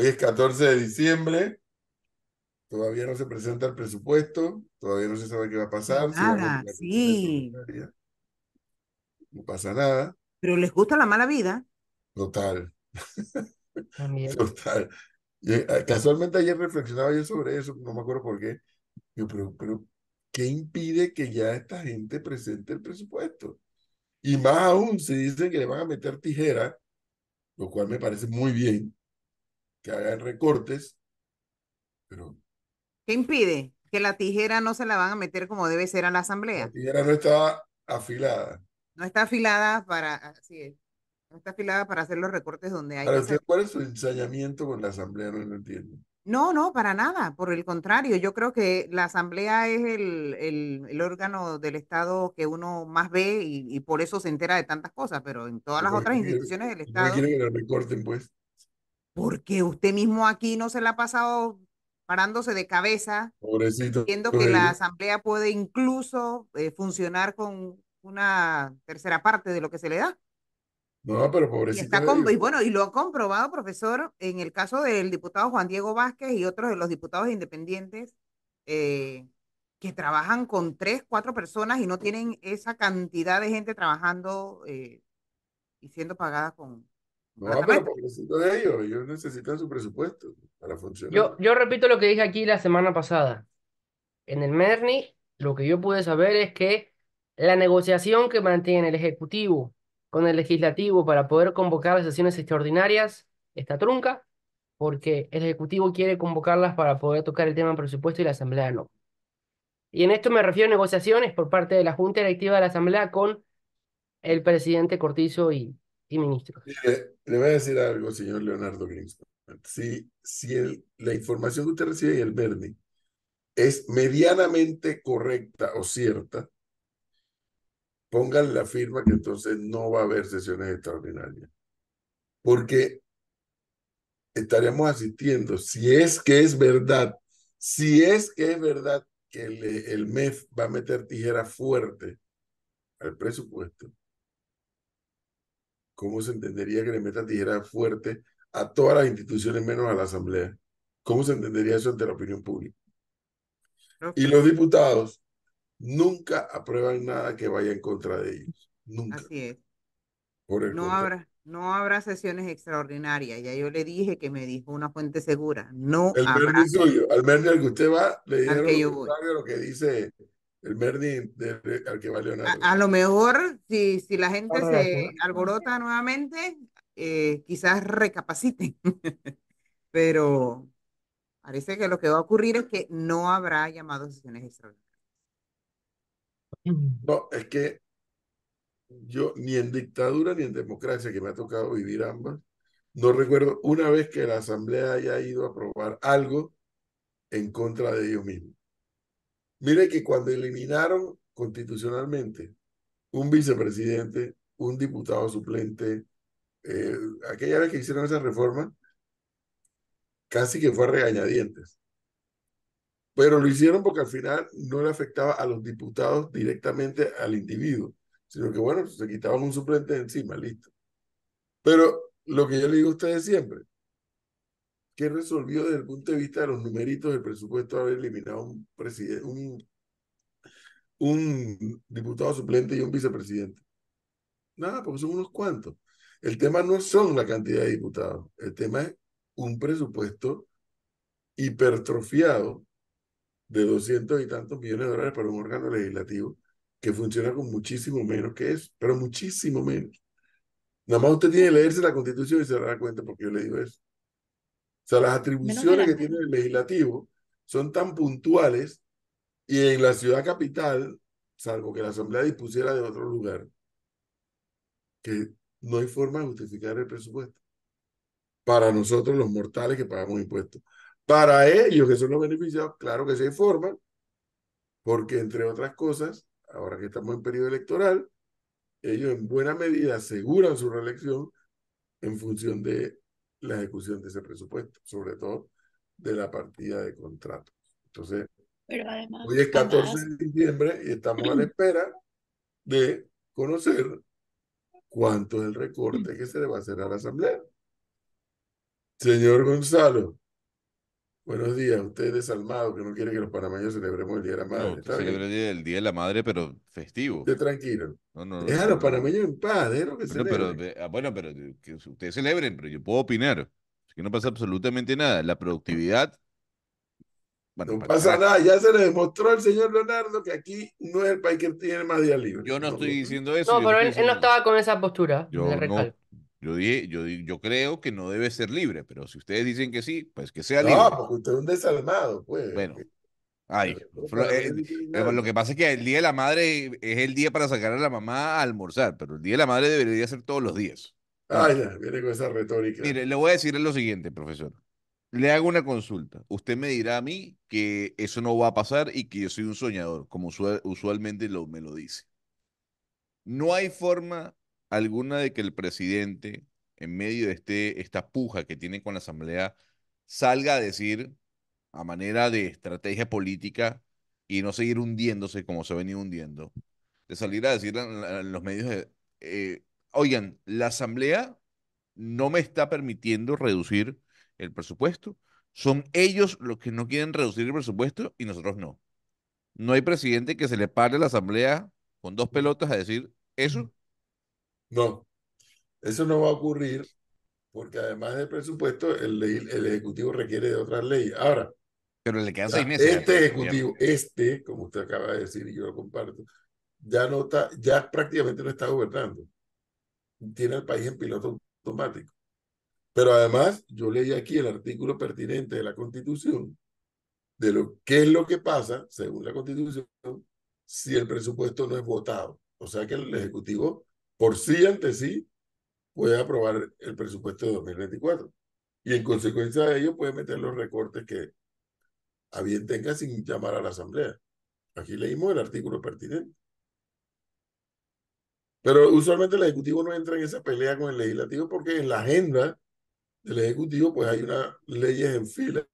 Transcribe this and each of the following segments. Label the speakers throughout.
Speaker 1: Hoy es 14 de diciembre, todavía no se presenta el presupuesto, todavía no se sabe qué va a pasar. Nada,
Speaker 2: sí. No pasa nada. Pero les gusta la mala vida. Total. Ah,
Speaker 1: Total. Eh, casualmente ayer reflexionaba yo sobre eso, no me acuerdo por qué. Yo, pero, ¿qué impide que ya esta gente presente el presupuesto? Y más aún, se dice que le van a meter tijera, lo cual me parece muy bien, que hagan recortes, pero...
Speaker 2: ¿Qué impide? Que la tijera no se la van a meter como debe ser a la asamblea. La
Speaker 1: tijera no está afilada.
Speaker 2: No está afilada para, así no está afilada para hacer los recortes donde hay.
Speaker 1: ¿cuál es su ensañamiento con la asamblea? No entiendo.
Speaker 2: No, no, para nada. Por el contrario, yo creo que la Asamblea es el, el, órgano del Estado que uno más ve y, por eso se entera de tantas cosas, pero en todas las otras instituciones del Estado. quieren
Speaker 1: que la recorten, pues?
Speaker 2: Porque usted mismo aquí no se la ha pasado parándose de cabeza, diciendo que la asamblea puede incluso eh, funcionar con una tercera parte de lo que se le da.
Speaker 1: No, pero pobrecito.
Speaker 2: Y, bueno, y lo ha comprobado, profesor, en el caso del diputado Juan Diego Vázquez y otros de los diputados independientes eh, que trabajan con tres, cuatro personas y no tienen esa cantidad de gente trabajando eh, y siendo pagada con,
Speaker 1: no, ellos, necesitan su presupuesto para funcionar. Yo,
Speaker 3: yo repito lo que dije aquí la semana pasada. En el MERNI, lo que yo pude saber es que la negociación que mantiene el Ejecutivo con el Legislativo para poder convocar las sesiones extraordinarias está trunca, porque el Ejecutivo quiere convocarlas para poder tocar el tema presupuesto y la Asamblea no. Y en esto me refiero a negociaciones por parte de la Junta Directiva de la Asamblea con el presidente Cortizo y,
Speaker 1: le, voy a decir algo, señor Leonardo Greenspan. Si, si la información que usted recibe y el Bernie es medianamente correcta o cierta, pongan la firma que entonces no va a haber sesiones extraordinarias. Porque estaríamos asistiendo, si es que es verdad, si es que es verdad que el, el MEF va a meter tijera fuerte al presupuesto, ¿Cómo se entendería que le metan tijera fuerte a todas las instituciones menos a la Asamblea? ¿Cómo se entendería eso ante la opinión pública? Y los diputados nunca aprueban nada que vaya en contra de ellos.
Speaker 2: Nunca. Así es. no, habrá, no habrá sesiones extraordinarias. Ya yo le dije que me dijo una fuente segura. No el habrá. suyo,
Speaker 1: al menos que usted va, le lo que dice el merdi al que va
Speaker 2: A, lo mejor, si, si la gente se alborota nuevamente, eh, quizás recapaciten. Pero parece que lo que va a ocurrir es que no habrá llamados a sesiones extraordinarias. No, es que yo ni
Speaker 1: en dictadura ni en democracia, que me ha tocado vivir ambas, no recuerdo una vez que la Asamblea haya ido a aprobar algo en contra de ellos mismos. Mire que cuando eliminaron constitucionalmente un vicepresidente, un diputado suplente, eh, aquella vez que hicieron esa reforma, casi que fue regañadientes. Pero lo hicieron porque al final no le afectaba a los diputados directamente al individuo, sino que bueno, se quitaban un suplente encima, listo. Pero lo que yo le digo a ustedes siempre, ¿Qué resolvió desde el punto de vista de los numeritos del presupuesto haber eliminado un, presidente, un, diputado suplente y un vicepresidente? Nada, porque son unos cuantos. El tema no son la cantidad de diputados, el tema es un presupuesto hipertrofiado de doscientos y tantos millones de dólares para un órgano legislativo que funciona con muchísimo menos que eso, pero muchísimo menos. Nada más usted tiene que leerse la constitución y se dará cuenta porque yo le digo eso. O sea, las atribuciones que tiene el legislativo son tan puntuales y en la ciudad capital, salvo que la asamblea dispusiera de otro lugar, que no hay forma de justificar el presupuesto. Para nosotros los mortales que pagamos impuestos. Para ellos que son los beneficiados, claro que se informan porque entre otras cosas, ahora que estamos en periodo electoral, ellos en buena medida aseguran su reelección en función de la ejecución de ese presupuesto, sobre todo de la partida de contratos. Entonces, hoy es 14 de diciembre y estamos a la espera de conocer cuánto es el recorte que se le va a hacer a la Asamblea. Señor Gonzalo, Buenos días, usted es desalmado que no quiere que los panameños celebremos el Día de la Madre. No, el
Speaker 4: día, día, de la Madre, pero festivo. De
Speaker 1: tranquilo.
Speaker 4: No, Deja a los
Speaker 1: en paz, lo que bueno, Pero,
Speaker 4: ah, bueno, pero que ustedes celebren, pero yo puedo opinar. que no pasa absolutamente nada. La productividad. no pasa nada, ya
Speaker 1: se le demostró al señor Leonardo que aquí no es el país que tiene más días libres. Yo no, estoy diciendo eso. No, pero él, no estaba con esa postura. Yo no,
Speaker 4: yo, dije, yo, creo que no debe ser libre, pero si ustedes dicen que sí, pues que sea libre. No, porque
Speaker 1: usted es un desalmado, pues.
Speaker 4: Bueno. Ay, eh, eh, eh, lo que pasa es que el Día de la Madre es el día para sacar a la mamá a almorzar, pero el Día de la Madre debería ser todos los días.
Speaker 1: Ay, viene con esa retórica. Mire,
Speaker 4: le voy a decir lo siguiente, profesor. Le hago una consulta. Usted me dirá a mí que eso no va a pasar y que yo soy un soñador, como usualmente lo, me lo dice. No hay forma alguna de que el presidente, en medio de este, esta puja que tiene con la Asamblea, salga a decir, a manera de estrategia política, y no seguir hundiéndose como se ha venido hundiendo, de salir a decir en, los medios, eh, oigan, la Asamblea no me está permitiendo reducir el presupuesto, son ellos los que no quieren reducir el presupuesto y nosotros no. No hay presidente que se le pare a la Asamblea con dos pelotas a decir
Speaker 1: eso no, eso no va a ocurrir porque además del presupuesto, el, Ejecutivo requiere de otras leyes. Ahora, pero este, este Ejecutivo, este, como usted acaba de decir y yo lo comparto, ya, no ya prácticamente no está gobernando. Tiene al país en piloto automático. Pero además, yo leí aquí el artículo pertinente de la Constitución de lo qué es lo que pasa, según la Constitución, si el presupuesto no es votado. O sea que el Ejecutivo por sí ante sí, puede aprobar el presupuesto de 2024. Y en consecuencia de ello puede meter los recortes que a bien tenga sin llamar a la asamblea. Aquí leímos el artículo pertinente. Pero usualmente el Ejecutivo no entra en esa pelea con el Legislativo porque en la agenda del Ejecutivo pues hay unas leyes en fila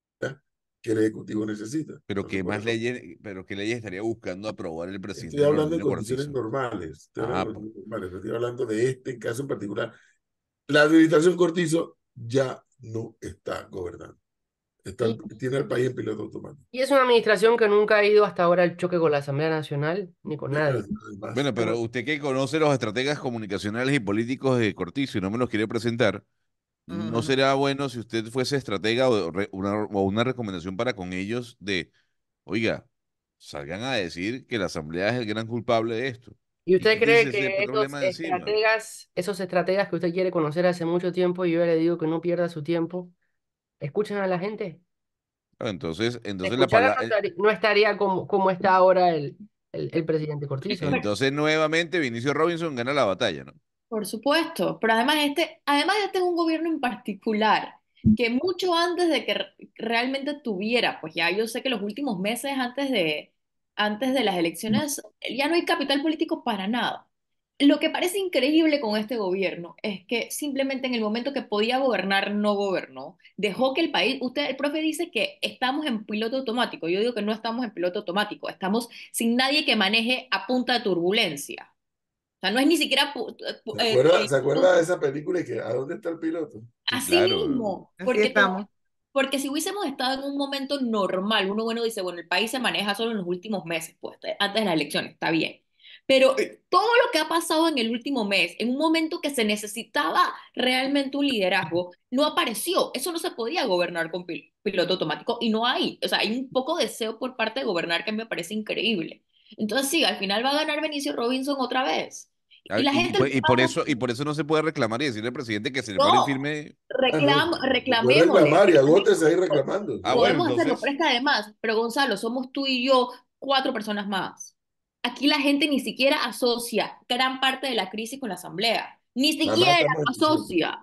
Speaker 1: que el Ejecutivo necesita.
Speaker 4: Pero que más leyes, pero qué leyes estaría buscando aprobar el presidente. Estoy hablando de condiciones normales. Estoy hablando, de ah, pues. estoy hablando de
Speaker 1: este caso en particular. La administración Cortizo ya no está gobernando. Está, tiene al país en piloto automático.
Speaker 3: Y es una administración que nunca ha ido hasta ahora al choque con la Asamblea Nacional ni con nadie.
Speaker 4: Bueno, pero usted que conoce los estrategas comunicacionales y políticos de Cortizo y no me los quiere presentar, ¿No sería bueno si usted fuese estratega o una, recomendación para con ellos de, oiga, salgan a decir que la asamblea es el gran culpable de esto? ¿Y
Speaker 3: usted cree que esos estrategas, esos estrategas que usted quiere conocer hace mucho tiempo, y yo le digo que no pierda su tiempo, escuchen a la gente?
Speaker 4: Ah, entonces, entonces la palabra...
Speaker 3: No estaría, como, está
Speaker 5: ahora el,
Speaker 3: el, presidente Cortizo.
Speaker 4: Entonces, nuevamente, Vinicio Robinson gana la batalla, ¿no?
Speaker 5: Por supuesto, pero además este, además es un gobierno en particular mm. que mucho antes de que realmente tuviera, pues ya yo sé que los últimos meses antes de, antes de las elecciones ya no hay capital político para nada. Lo que parece increíble con este gobierno es que simplemente en el momento que podía gobernar no gobernó, dejó que el país, usted, el profe dice que estamos en piloto automático, yo digo que no estamos en piloto automático, estamos sin nadie que maneje a punta de turbulencia sea, no es ni siquiera... Eh, eh, eh, ¿Se acuerda, de
Speaker 1: esa película y que a dónde está el piloto? Así mismo,
Speaker 5: porque estamos. Porque si hubiésemos estado en un momento normal, uno bueno dice, bueno, el país se maneja solo en los últimos meses, pues antes de las elecciones, está bien. Pero todo lo que ha pasado en el último mes, en un momento que se necesitaba realmente un liderazgo, no apareció. Eso no se podía gobernar con piloto automático y no hay. O sea, hay un poco de deseo por parte de gobernar que me parece increíble. Entonces, sí, al final va a ganar Benicio Robinson otra vez. Ah, pues, y, por,
Speaker 4: eso, y por eso no se puede reclamar y decirle al presidente que se le no, pone firme.
Speaker 5: Ah, reclam, reclamemos. reclamar y agótese
Speaker 1: ahí reclamando. Ah, Podemos hacer hacerlo,
Speaker 5: además, pero Gonzalo, somos tú y yo cuatro personas más. Aquí la gente ni siquiera asocia gran parte de la crisis con la asamblea. Ni siquiera asocia.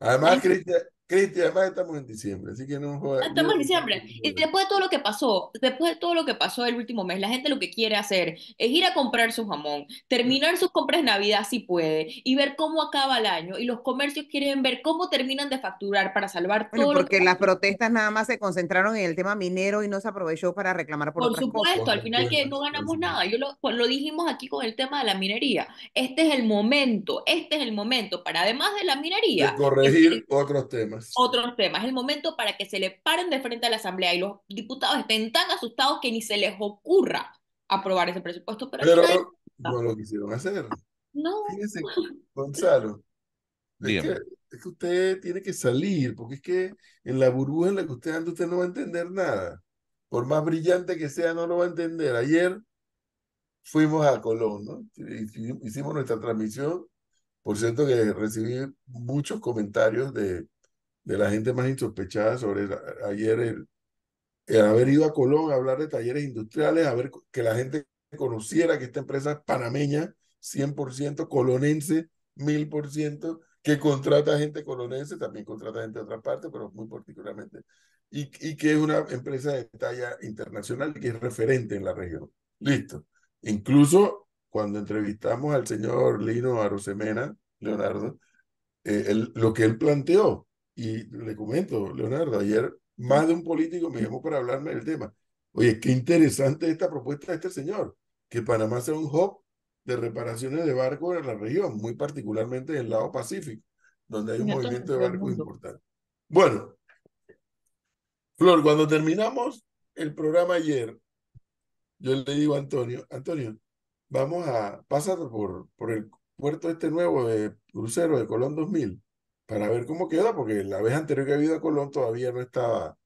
Speaker 1: Además, Cristian, Cristi, además estamos en diciembre, así que no ah, Estamos en
Speaker 5: diciembre. Y después de todo lo que pasó, después de todo lo que pasó el último mes, la gente lo que quiere hacer es ir a comprar su jamón, terminar sus compras de Navidad si puede, y ver cómo acaba el año. Y los comercios quieren ver cómo terminan de facturar para salvar todo. porque
Speaker 2: las protestas nada más se concentraron en el tema minero y no se aprovechó para reclamar por Por supuesto, al final que
Speaker 5: no ganamos nada. Yo pues, lo, dijimos aquí con el tema de la minería. Este es el momento, este es el momento para además de la minería. corregir
Speaker 1: este otros temas.
Speaker 5: Otros temas. Es el momento para que se le paren de frente a la Asamblea y los diputados estén tan asustados que ni se les ocurra aprobar ese presupuesto. Pero,
Speaker 1: no lo quisieron hacer. No. Gonzalo, es que, es que, usted tiene que salir, porque es que en la burbuja en la que usted anda, usted no va a entender nada. Por más brillante que sea, no lo va a entender. Ayer fuimos a Colón, ¿no? Hicimos nuestra transmisión. Por cierto que recibí muchos comentarios de de la gente más insospechada sobre ayer el, haber ido a Colón a hablar de talleres industriales, a ver que la gente conociera que esta empresa es panameña, 100% colonense, 1000%, que contrata gente colonense, también contrata gente de otra parte, pero muy particularmente, y, y que es una empresa de talla internacional y que es referente en la región. Listo. Incluso cuando entrevistamos al señor Lino Arosemena, Leonardo, eh, lo que él planteó, y le comento, Leonardo, ayer más de un político me llamó para hablarme del tema. Oye, qué interesante esta propuesta de este señor, que Panamá sea un hub de reparaciones de barcos en la región, muy particularmente en el lado Pacífico, donde hay un movimiento de barcos importante. Bueno, Flor, cuando terminamos el programa ayer, yo le digo a Antonio, Antonio, vamos a pasar por, por el puerto este nuevo de crucero de Colón 2000 para ver cómo queda, porque la vez anterior que había ido a Colón todavía no estaba,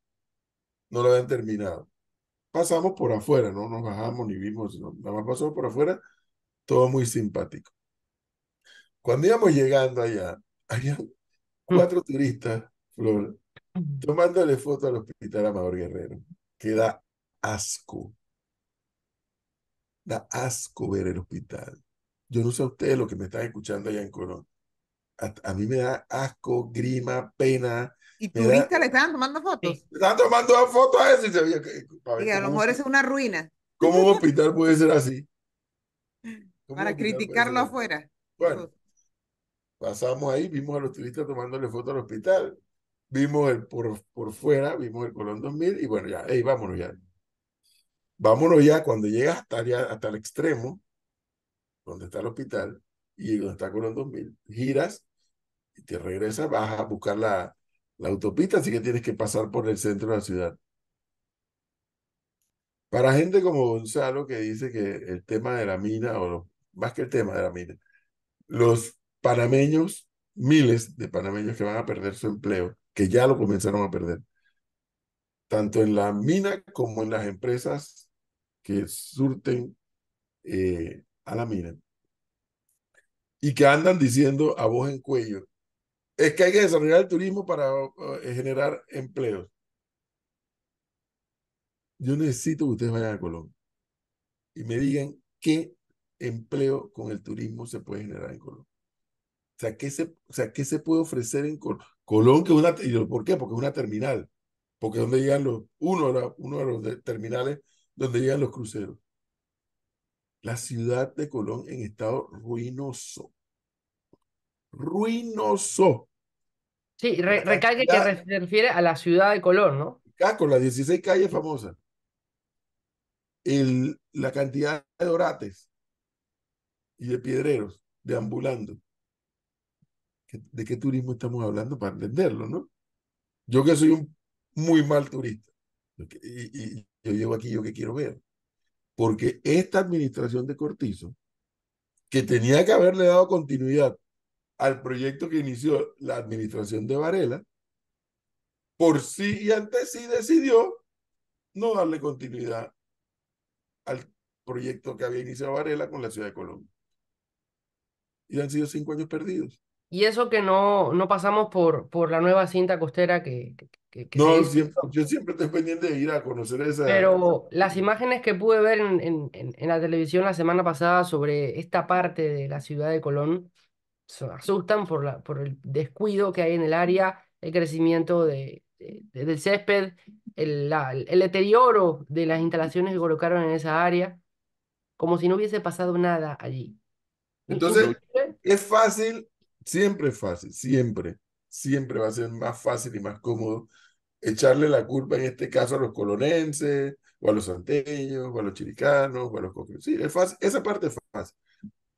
Speaker 1: no lo habían terminado. Pasamos por afuera, no nos bajamos ni vimos, nada más pasamos por afuera, todo muy simpático. Cuando íbamos llegando allá, había mm. cuatro turistas, Flor, tomándole foto al hospital Amador Guerrero, que da asco. Da asco ver el hospital. Yo no sé a ustedes lo que me están escuchando allá en Colón a, mí me da asco, grima, pena. ¿Y turistas
Speaker 2: le estaban tomando fotos?
Speaker 1: Le estaban tomando fotos a a lo mejor
Speaker 2: es una ruina.
Speaker 1: ¿Cómo un hospital puede ser así?
Speaker 2: Para criticarlo afuera. Bueno,
Speaker 1: pasamos ahí, vimos a los turistas tomándole fotos al hospital, vimos el por, por fuera, vimos el Colón 2000 y bueno, ya, hey, vámonos ya. Vámonos ya, cuando llegas hasta, ya, hasta el extremo, donde está el hospital y donde está Colón 2000, giras te regresas, vas a buscar la, la autopista, así que tienes que pasar por el centro de la ciudad. Para gente como Gonzalo, que dice que el tema de la mina, o más que el tema de la mina, los panameños, miles de panameños que van a perder su empleo, que ya lo comenzaron a perder, tanto en la mina como en las empresas que surten eh, a la mina, y que andan diciendo a voz en cuello es que hay que desarrollar el turismo para eh, generar empleos. Yo necesito que ustedes vayan a Colón y me digan qué empleo con el turismo se puede generar en Colón. O sea, ¿qué se, o sea, ¿qué se puede ofrecer en Colón? Colón, que una... ¿Por qué? Porque es una terminal. Porque es donde llegan los... Uno, uno de los terminales donde llegan los cruceros. La ciudad de Colón en estado ruinoso. Ruinoso. Sí, recae recalque que
Speaker 3: se refiere a la
Speaker 1: ciudad de color, ¿no? con las 16 calles famosas. El, la cantidad de orates y de piedreros deambulando. ¿De qué turismo estamos hablando para entenderlo, no? Yo que soy un muy mal turista. Y, y yo llevo aquí yo que quiero ver. Porque esta administración de Cortizo, que tenía que haberle dado continuidad al proyecto que inició la administración de Varela, por sí y ante sí decidió no darle continuidad al proyecto que había iniciado Varela con la ciudad de Colón Y han sido cinco años perdidos.
Speaker 3: Y eso que no, no pasamos por, por la nueva cinta costera que...
Speaker 1: no, yo siempre estoy pendiente de ir a conocer esa... Pero
Speaker 3: las imágenes que pude ver en, en la televisión la semana pasada sobre esta parte de la ciudad de Colón, asustan por, la, por el descuido que hay en el área, el crecimiento de, de, del césped, el, la, el deterioro de las instalaciones que colocaron en esa área, como si no hubiese pasado nada allí.
Speaker 1: Entonces, es fácil, siempre es fácil, siempre, siempre va a ser más fácil y más cómodo echarle la culpa en este caso a los colonenses, o a los santeños, o a los chiricanos, o a los coqueros. Sí, es fácil, esa parte es fácil.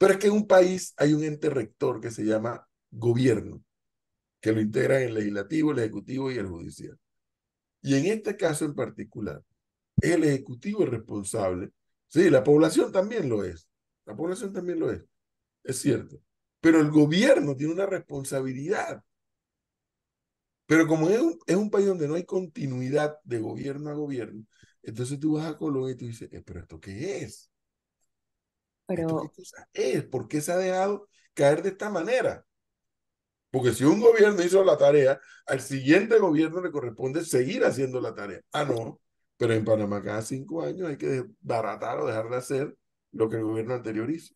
Speaker 1: Pero es que en un país hay un ente rector que se llama gobierno, que lo integra el legislativo, el ejecutivo y el judicial. Y en este caso en particular, es el ejecutivo el responsable. Sí, la población también lo es. La población también lo es. Es cierto. Pero el gobierno tiene una responsabilidad. Pero como es un, es un país donde no hay continuidad de gobierno a gobierno, entonces tú vas a Colombia y tú dices, eh, pero ¿esto qué es? ¿Por Es porque se ha dejado caer de esta manera. Porque si un gobierno hizo la tarea, al siguiente gobierno le corresponde seguir haciendo la tarea. Ah, no, pero en Panamá cada cinco años hay que desbaratar o dejar de hacer lo que el gobierno anterior hizo.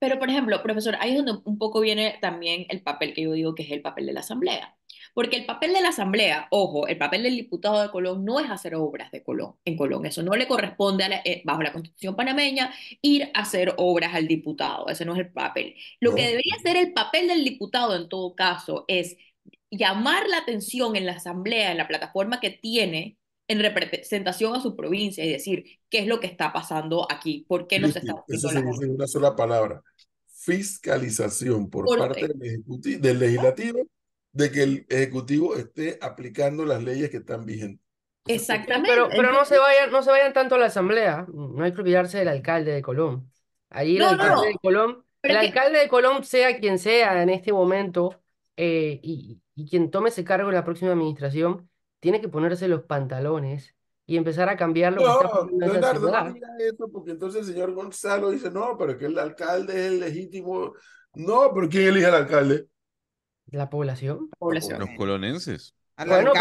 Speaker 5: Pero, por ejemplo, profesor, ahí es donde un poco viene también el papel que yo digo que es el papel de la Asamblea. Porque el papel de la Asamblea, ojo, el papel del diputado de Colón no es hacer obras de Colón, en Colón. Eso no le corresponde, a eh, bajo la Constitución panameña, ir a hacer obras al diputado. Ese no es el papel. Lo que debería ser el papel del diputado, en todo caso, es llamar la atención en la Asamblea, en la plataforma que tiene en representación a su provincia y decir qué es lo que está pasando aquí, por qué no se está haciendo Eso
Speaker 1: se en una sola palabra, fiscalización por, parte del legislativo de que el Ejecutivo esté aplicando las leyes que están vigentes.
Speaker 3: Exactamente. Pero, pero no, se vayan, no se vayan tanto a la Asamblea, no hay que olvidarse del alcalde de Colón. Ahí el alcalde de Colón, el alcalde de Colón, sea quien sea en este momento, eh, y, y quien tome ese cargo en la próxima administración, tiene que ponerse los pantalones y empezar a cambiar lo no, que está no, Leonardo,
Speaker 1: no porque entonces el señor Gonzalo dice, no, pero que el alcalde es el legítimo. No, porque ¿quién elige al alcalde?
Speaker 3: La población. Los colonenses. los,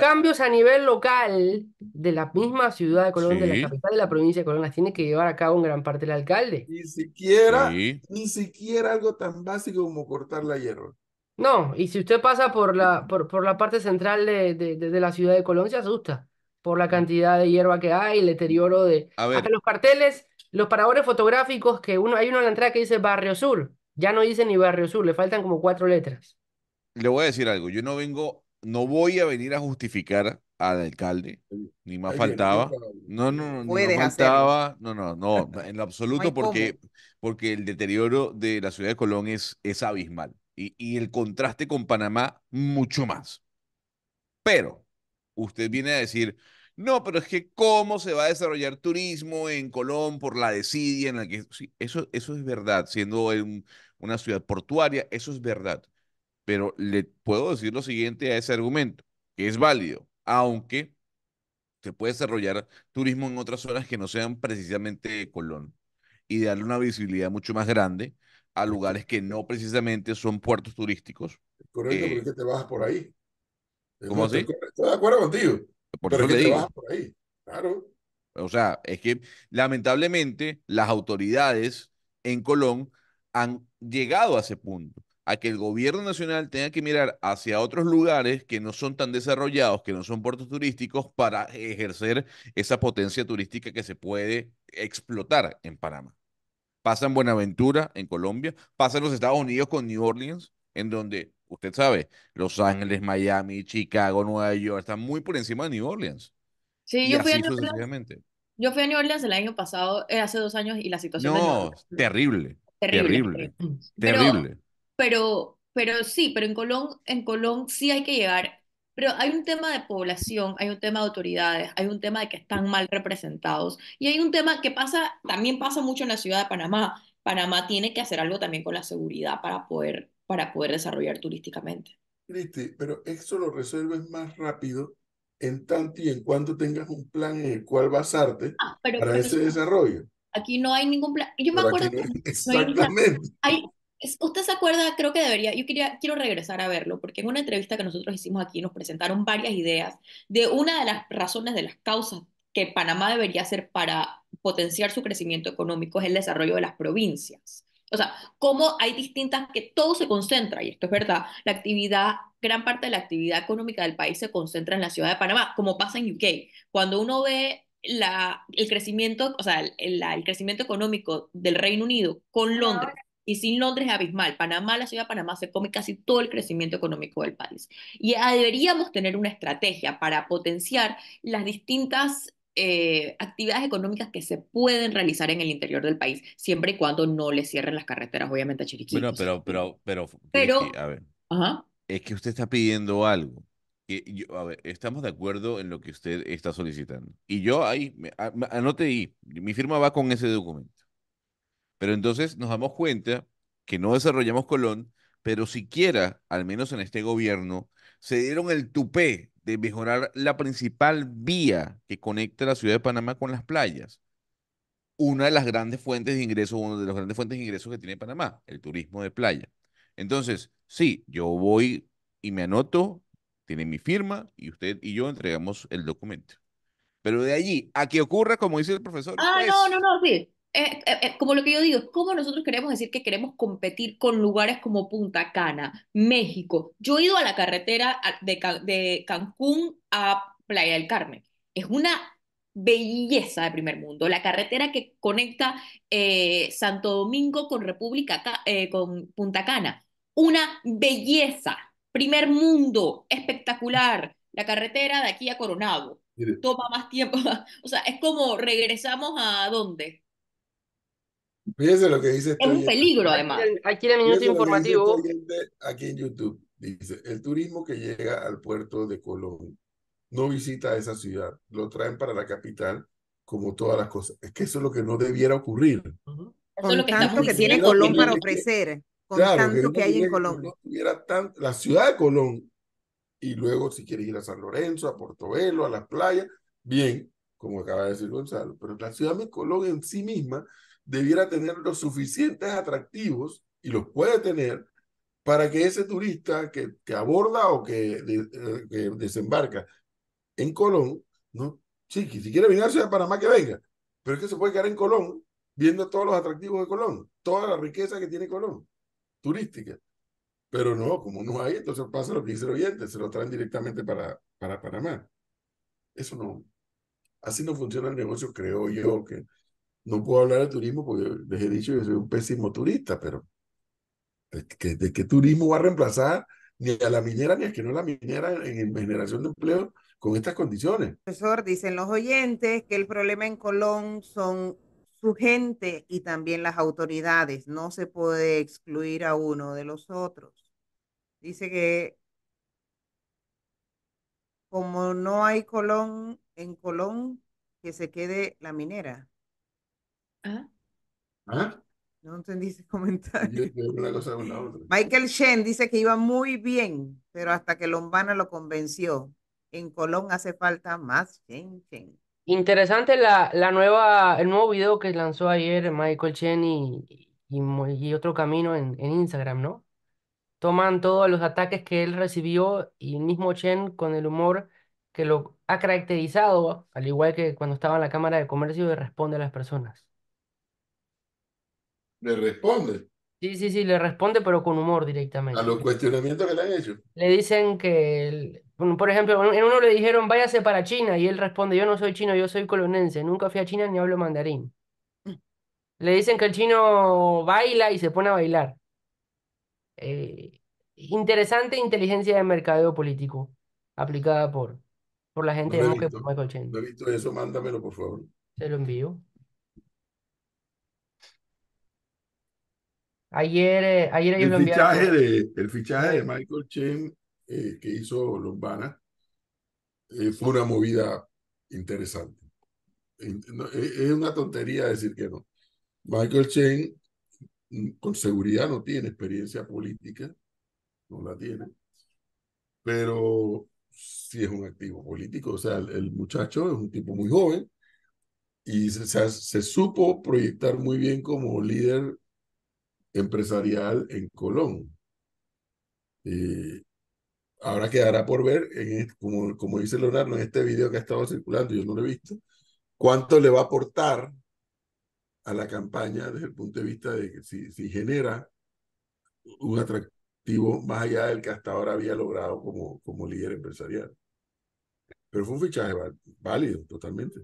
Speaker 3: cambios a nivel local de la misma ciudad de Colón, de la capital de la provincia de Colón, las tiene que llevar a cabo en gran parte el alcalde.
Speaker 1: Ni siquiera, ni siquiera algo tan
Speaker 3: básico como cortar la hierba. No, y si usted pasa por la, por, por la parte central de, la ciudad de Colón, se asusta por la cantidad de hierba que hay, el deterioro de... los carteles, los paradores fotográficos que uno, hay uno en la entrada que dice Barrio Sur. Ya no dice ni Barrio Sur, le faltan como cuatro letras.
Speaker 4: Le voy a decir algo, yo no vengo, no voy a venir a justificar al alcalde, ni más faltaba. No, no, no, faltaba. No, no, no, en lo absoluto, porque, porque el deterioro de la ciudad de Colón es, es abismal. Y, el contraste con Panamá, mucho más. Pero usted viene a decir, no, pero es que cómo se va a desarrollar turismo en Colón por la desidia en la que... eso, eso es verdad, siendo un, una ciudad portuaria, eso es verdad. Pero le puedo decir lo siguiente a ese argumento, que es válido, aunque se puede desarrollar turismo en otras zonas que no sean precisamente Colón y darle una visibilidad mucho más grande a lugares que no precisamente son puertos turísticos. Correcto, porque eh,
Speaker 1: te vas por ahí. ¿Cómo así? Estoy de acuerdo contigo. pero es que te vas por ahí, claro.
Speaker 4: O sea, es que lamentablemente las autoridades en Colón han llegado a ese punto, a que el gobierno nacional tenga que mirar hacia otros lugares que no son tan desarrollados, que no son puertos turísticos, para ejercer esa potencia turística que se puede explotar en Panamá. pasan en Buenaventura, en Colombia, pasa en los Estados Unidos con New Orleans, en donde, usted sabe, Los Ángeles, Miami, Chicago, Nueva York, están muy por encima de New Orleans.
Speaker 5: Sí, yo fui a New Orleans. Yo fui a New Orleans el año pasado, eh, hace dos años, y la situación.
Speaker 4: terrible. Terrible. Terrible.
Speaker 5: Pero, pero, sí, pero en Colón, en Colón sí hay que llegar. Pero hay un tema de población, hay un tema de autoridades, hay un tema de que están mal representados y hay un tema que pasa, también pasa mucho en la ciudad de Panamá. Panamá tiene que hacer algo también con la seguridad para poder, para poder desarrollar turísticamente.
Speaker 1: Cristi, pero eso lo resuelves más rápido en tanto y en cuanto tengas un plan en el cual basarte
Speaker 5: ah, para ese desarrollo. Aquí no hay ningún plan. Yo me acuerdo. exactamente. usted se acuerda, creo que debería. Yo quería, quiero regresar a verlo, porque en una entrevista que nosotros hicimos aquí nos presentaron varias ideas de una de las razones, de las causas que Panamá debería hacer para potenciar su crecimiento económico es el desarrollo de las provincias. O sea, cómo hay distintas, que todo se concentra, y esto es verdad, la actividad, gran parte de la actividad económica del país se concentra en la ciudad de Panamá, como pasa en UK. Cuando uno ve la, el crecimiento, o sea, el, crecimiento económico del Reino Unido con Londres y sin Londres es abismal. Panamá, la ciudad de Panamá, se come casi todo el crecimiento económico del país. Y ah, deberíamos tener una estrategia para potenciar las distintas eh, actividades económicas que se pueden realizar en el interior del país, siempre y cuando no le cierren las carreteras, obviamente, a Chiriquí.
Speaker 4: pero, Es que usted está pidiendo algo estamos de acuerdo en lo que usted está solicitando. Y yo ahí, anote ahí, mi firma va con ese documento. Pero entonces nos damos cuenta que no desarrollamos Colón, pero siquiera, al menos en este gobierno, se dieron el tupé de mejorar la principal vía que conecta la ciudad de Panamá con las playas. Una de las grandes fuentes de ingresos, una de las grandes fuentes de ingresos que tiene Panamá, el turismo de playa. Entonces, sí, yo voy y me anoto tiene mi firma y usted y yo entregamos el documento. Pero de allí a que ocurra, como dice el profesor. Ah, no, pues
Speaker 5: no, no, sí. Eh, eh, eh, como lo que yo digo, es como nosotros queremos decir que queremos competir con lugares como Punta Cana, México? Yo he ido a la carretera de, Cancún a Playa del Carmen. Es una belleza de primer mundo. La carretera que conecta Santo Domingo con República, con Punta Cana. Una belleza primer mundo, espectacular, la carretera de aquí a Coronado. Toma más tiempo. O sea, es como regresamos a dónde.
Speaker 1: Fíjense lo que dice. Es este un peligro, además.
Speaker 5: Aquí minuto informativo.
Speaker 1: Este aquí en YouTube dice: el turismo que llega al puerto de Colón no visita esa ciudad, lo traen para la capital, como todas las cosas. Es que eso es lo que no debiera ocurrir.
Speaker 2: Eso es lo que tanto que tiene Colón para ofrecer con que, hay en Colón.
Speaker 1: la ciudad de Colón, y luego si quieres ir a San Lorenzo, a Portobelo, a las playas, bien, como acaba de decir Gonzalo, pero la ciudad de Colón en sí misma debiera tener los suficientes atractivos, y los puede tener, para que ese turista que, que aborda o que, eh, que, desembarca en Colón, ¿no? Sí, si quiere venir a Ciudad de Panamá, que venga, pero es que se puede quedar en Colón viendo todos los atractivos de Colón, toda la riqueza que tiene Colón turística. Pero no, como no hay, entonces pasa lo que dice el oyente, se lo traen directamente para, para Panamá. Eso no. Así no funciona el negocio, creo yo, que no puedo hablar de turismo porque les he dicho que soy un pésimo turista, pero ¿de qué, turismo va a reemplazar ni a la minera ni a que no la minera en generación de empleo con estas condiciones?
Speaker 2: Profesor, dicen los oyentes que el problema en Colón son su gente y también las autoridades. No se puede excluir a uno de los otros. Dice que como no hay Colón en Colón, que se quede la minera. ¿Ah? ¿Ah? No entendí ese comentario. Michael Shen dice que iba muy bien, pero hasta que Lombana lo convenció. En Colón hace falta más Shen Shen. Interesante la,
Speaker 3: nueva, el nuevo video que lanzó ayer Michael Chen y, otro camino en, Instagram, ¿no? Toman todos los ataques que él recibió y el mismo Chen con el humor que lo ha caracterizado, al igual que cuando estaba en la Cámara de Comercio le responde a las personas.
Speaker 1: Le responde.
Speaker 3: Sí, sí, sí, le responde, pero con humor directamente a los cuestionamientos que le han hecho. Le dicen que, por ejemplo, en uno le dijeron, váyase para China, y él responde, yo no soy chino, yo soy colonense, nunca fui a China ni hablo mandarín. Le dicen que el chino baila y se pone a bailar. Eh, interesante inteligencia de mercadeo político aplicada por, por la gente de por he
Speaker 1: visto eso, mándamelo, por favor. Se lo
Speaker 3: envío. Ayer, eh, ayer el fichaje
Speaker 1: De, el fichaje de Michael Chen eh, que hizo Lombana eh, fue una movida interesante. Eh, es una tontería decir que no. Michael Chen mm, con seguridad no tiene experiencia política, no la tiene, pero sí es un activo político. O sea, el, muchacho es un tipo muy joven y se, se, se supo proyectar muy bien como líder empresarial en Colón. Eh, ahora quedará por ver, en, como, dice Leonardo en este video que ha estado circulando, yo no lo he visto, cuánto le va a aportar a la campaña desde el punto de vista de que si, si genera un atractivo más allá del que hasta ahora había logrado como, como líder empresarial. Pero fue un fichaje válido, totalmente.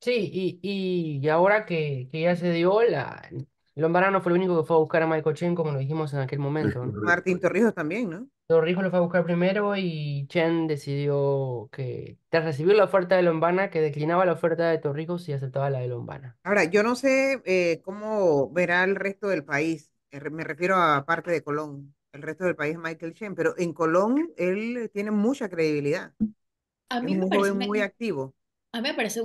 Speaker 3: Sí, y, y, ahora que, que, ya se dio, la, no fue el único que fue a buscar a Michael Chen, como lo dijimos en aquel momento. Martín Torrijos también, ¿no? Torrijos lo fue a buscar primero y Chen decidió que, tras recibir la oferta de Lombana, que declinaba la oferta de Torrijos y aceptaba la de Lombana.
Speaker 2: Ahora, yo no sé eh, cómo verá el resto del país, eh, me refiero a parte de Colón, el resto del país Michael Chen, pero en Colón él tiene mucha credibilidad.
Speaker 5: A mí me muy activo. A mí, me parece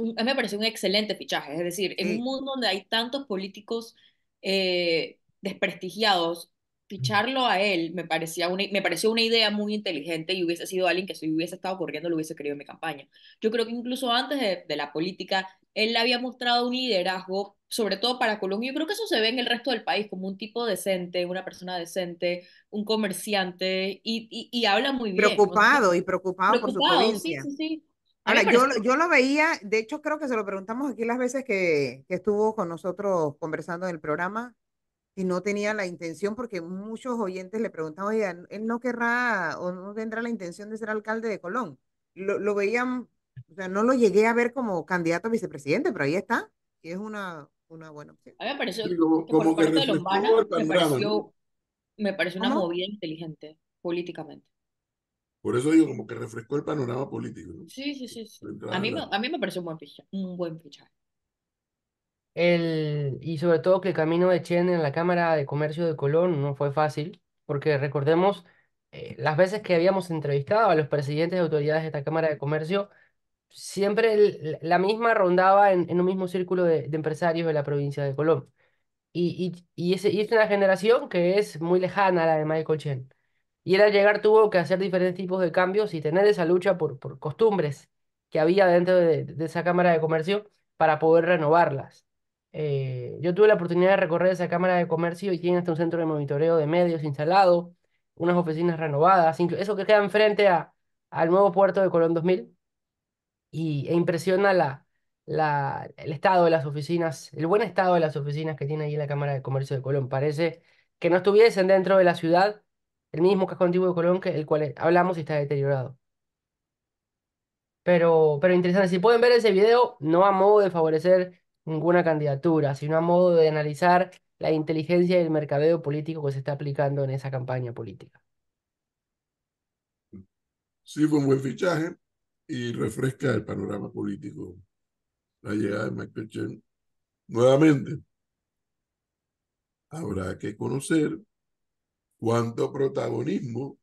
Speaker 5: un, excelente fichaje, es decir, en un mundo donde hay tantos políticos eh, desprestigiados, ficharlo a él me, parecía me pareció una idea muy inteligente y hubiese sido alguien que si hubiese estado corriendo lo hubiese querido en mi campaña. Yo creo que incluso antes de, la política, él había mostrado un liderazgo, sobre todo para Colombia. Yo creo que eso se ve en el resto del país como un tipo decente, una persona decente, un comerciante y, y, habla muy bien. Preocupado
Speaker 2: y preocupado, por su provincia. Ahora, yo, yo, lo veía, de hecho creo que se lo preguntamos aquí las veces que, estuvo con nosotros conversando en el programa, y no tenía la intención, porque muchos oyentes le preguntaban, oye, él no querrá o no tendrá la intención de ser alcalde de Colón. Lo, veían, o sea, no lo llegué a ver como candidato a vicepresidente, pero ahí está, y es una, una buena opción. A mí me pareció,
Speaker 5: me pareció, una movida inteligente políticamente.
Speaker 2: Por eso
Speaker 1: digo, como que refrescó el panorama político.
Speaker 5: Sí, sí, sí. A, mí, a mí me pareció un buen fichaje. Un buen
Speaker 3: fichaje. El, y sobre todo que el camino de Chen en la Cámara de Comercio de Colón no fue fácil, porque recordemos eh, las veces que habíamos entrevistado a los presidentes de autoridades de esta Cámara de Comercio, siempre la misma rondaba en, un mismo círculo de, empresarios de la provincia de Colón. Y, y, y, es, y es una generación que es muy lejana a la de Michael Chen. Y al llegar tuvo que hacer diferentes tipos de cambios y tener esa lucha por, costumbres que había dentro de, esa Cámara de Comercio para poder renovarlas. Eh, yo tuve la oportunidad de recorrer esa Cámara de Comercio y tiene hasta un centro de monitoreo de medios instalado, unas oficinas renovadas, eso que queda enfrente a, al nuevo puerto de Colón 2000. Y, e impresiona la, el estado de las oficinas, el buen estado de las oficinas que tiene ahí la Cámara de Comercio de Colón. Parece que no estuviesen dentro de la ciudad, el mismo casco antiguo de Colón, que el cual eh, hablamos y está deteriorado. Pero, pero interesante, si pueden ver ese video, no a modo de favorecer ninguna candidatura, sino a modo de analizar la inteligencia y el mercadeo político que se está aplicando en esa campaña política.
Speaker 1: Sí, fue un buen fichaje y refresca el panorama político la llegada de Michael nuevamente. Habrá que conocer cuánto protagonismo,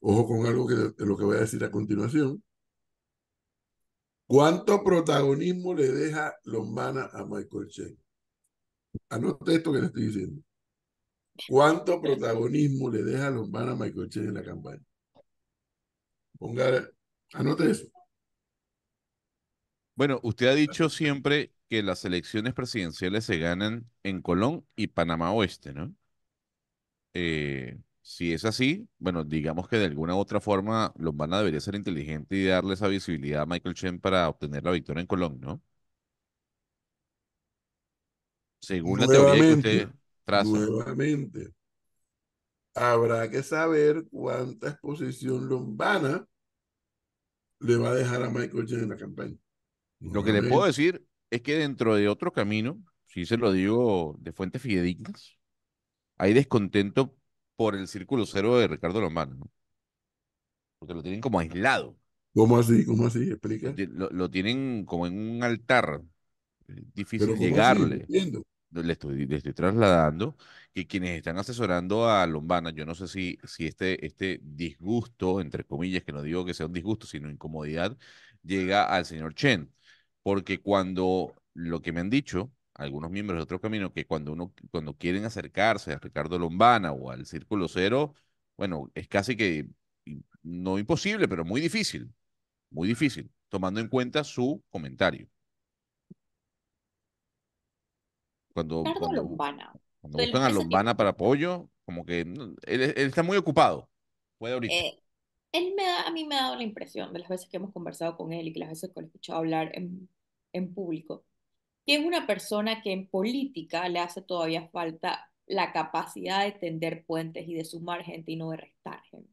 Speaker 1: ojo con algo que de lo que voy a decir a continuación, cuánto protagonismo le deja Lombana a Michael Che. Anote esto que le estoy diciendo. ¿Cuánto protagonismo le deja Lombana a Michael Che en la campaña? Ponga, anote eso. Bueno, usted ha dicho
Speaker 4: siempre que las elecciones presidenciales se ganan en Colón y Panamá Oeste, ¿no? Eh, si es así, bueno, digamos que de alguna u otra forma Lombana debería ser inteligente y darle esa visibilidad a Michael Chen para obtener la victoria en Colón, ¿no? Según la teoría que usted traza. Nuevamente,
Speaker 1: habrá que saber cuánta exposición Lombana le va a dejar a Michael Chen en la campaña. Lo que le puedo
Speaker 4: decir es que dentro de otro camino, si se lo digo de fuentes fidedignas, hay descontento por el círculo cero de Ricardo Lombana, Porque lo tienen como aislado.
Speaker 1: ¿Cómo así? ¿Cómo así? Explica.
Speaker 4: Lo, tienen como en un altar. Difícil llegarle. le estoy, estoy trasladando que quienes están asesorando a Lombana, yo no sé si, si este, este disgusto, entre comillas, que no digo que sea un disgusto, sino incomodidad, llega al señor Chen. Porque cuando lo que me han dicho algunos miembros de otro camino que cuando uno cuando quieren acercarse a Ricardo Lombana o al Círculo Cero, bueno, es casi que no imposible, pero muy difícil, muy difícil, tomando en cuenta su comentario. Cuando, Ricardo
Speaker 5: Lombana. Cuando buscan a
Speaker 4: Lombana para apoyo, como que él, está muy ocupado. Puede ahorita. Eh,
Speaker 5: él me a mí me ha dado la impresión de las veces que hemos conversado con él y que las veces que lo he escuchado hablar en, en público, que es una persona que en política le hace todavía falta la capacidad de tender puentes y de sumar gente y no de restar gente.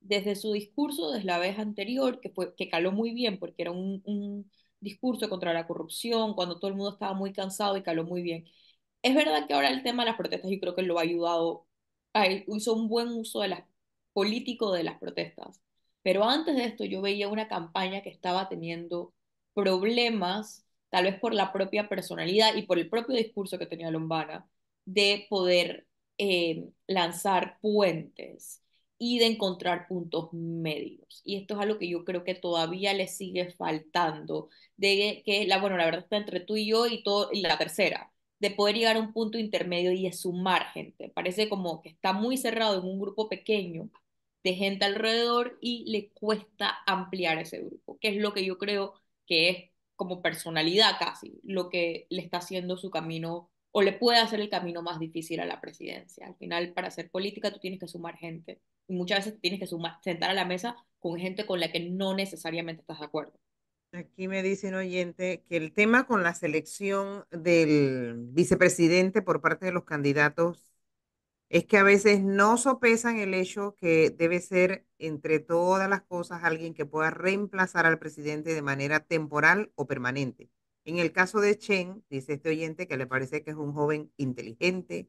Speaker 5: Desde su discurso desde la vez anterior, que, que caló muy bien porque era un, discurso contra la corrupción, cuando todo el mundo estaba muy cansado y caló muy bien. Es verdad que ahora el tema de las protestas, yo creo que lo ha ayudado, hizo un buen uso de las, político de las protestas. Pero antes de esto yo veía una campaña que estaba teniendo problemas tal vez por la propia personalidad y por el propio discurso que tenía Lombana, de poder eh, lanzar puentes y de encontrar puntos medios. Y esto es algo que yo creo que todavía le sigue faltando, de que la, bueno, la verdad está entre tú y yo y, todo, y la tercera, de poder llegar a un punto intermedio y de sumar gente. Parece como que está muy cerrado en un grupo pequeño de gente alrededor y le cuesta ampliar ese grupo, que es lo que yo creo que es como personalidad casi, lo que le está haciendo su camino o le puede hacer el camino más difícil a la presidencia. Al final, para hacer política, tú tienes que sumar gente. Y muchas veces tienes que sumar, sentar a la
Speaker 2: mesa con gente con la que no necesariamente estás de acuerdo. Aquí me dice un oyente que el tema con la selección del vicepresidente por parte de los candidatos es que a veces no sopesan el hecho que debe ser, entre todas las cosas, alguien que pueda reemplazar al presidente de manera temporal o permanente. En el caso de Chen, dice este oyente que le parece que es un joven inteligente,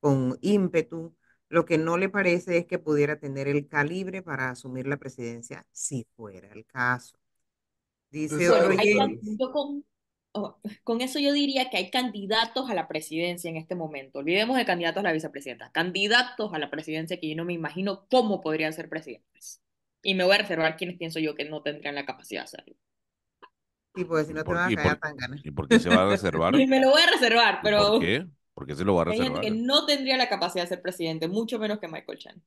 Speaker 2: con ímpetu. Lo que no le parece es que pudiera tener el calibre para asumir la presidencia, si fuera el caso. Dice otro oyente
Speaker 5: con eso yo diría que hay candidatos a la presidencia en este momento. Olvidemos de candidatos a la vicepresidenta, candidatos a la presidencia que yo no me imagino cómo podrían ser presidentes. Y me voy a reservar quienes pienso yo que no tendrían la capacidad de hacerlo.
Speaker 2: Y pues, si no te van a caer tan ganas.
Speaker 5: ¿Y por
Speaker 4: qué se va a reservar? y me
Speaker 5: lo voy a reservar, pero. ¿Por
Speaker 4: qué? ¿Por qué se lo va a reservar? Hay que
Speaker 5: no tendría la capacidad de ser presidente, mucho menos que Michael Chan.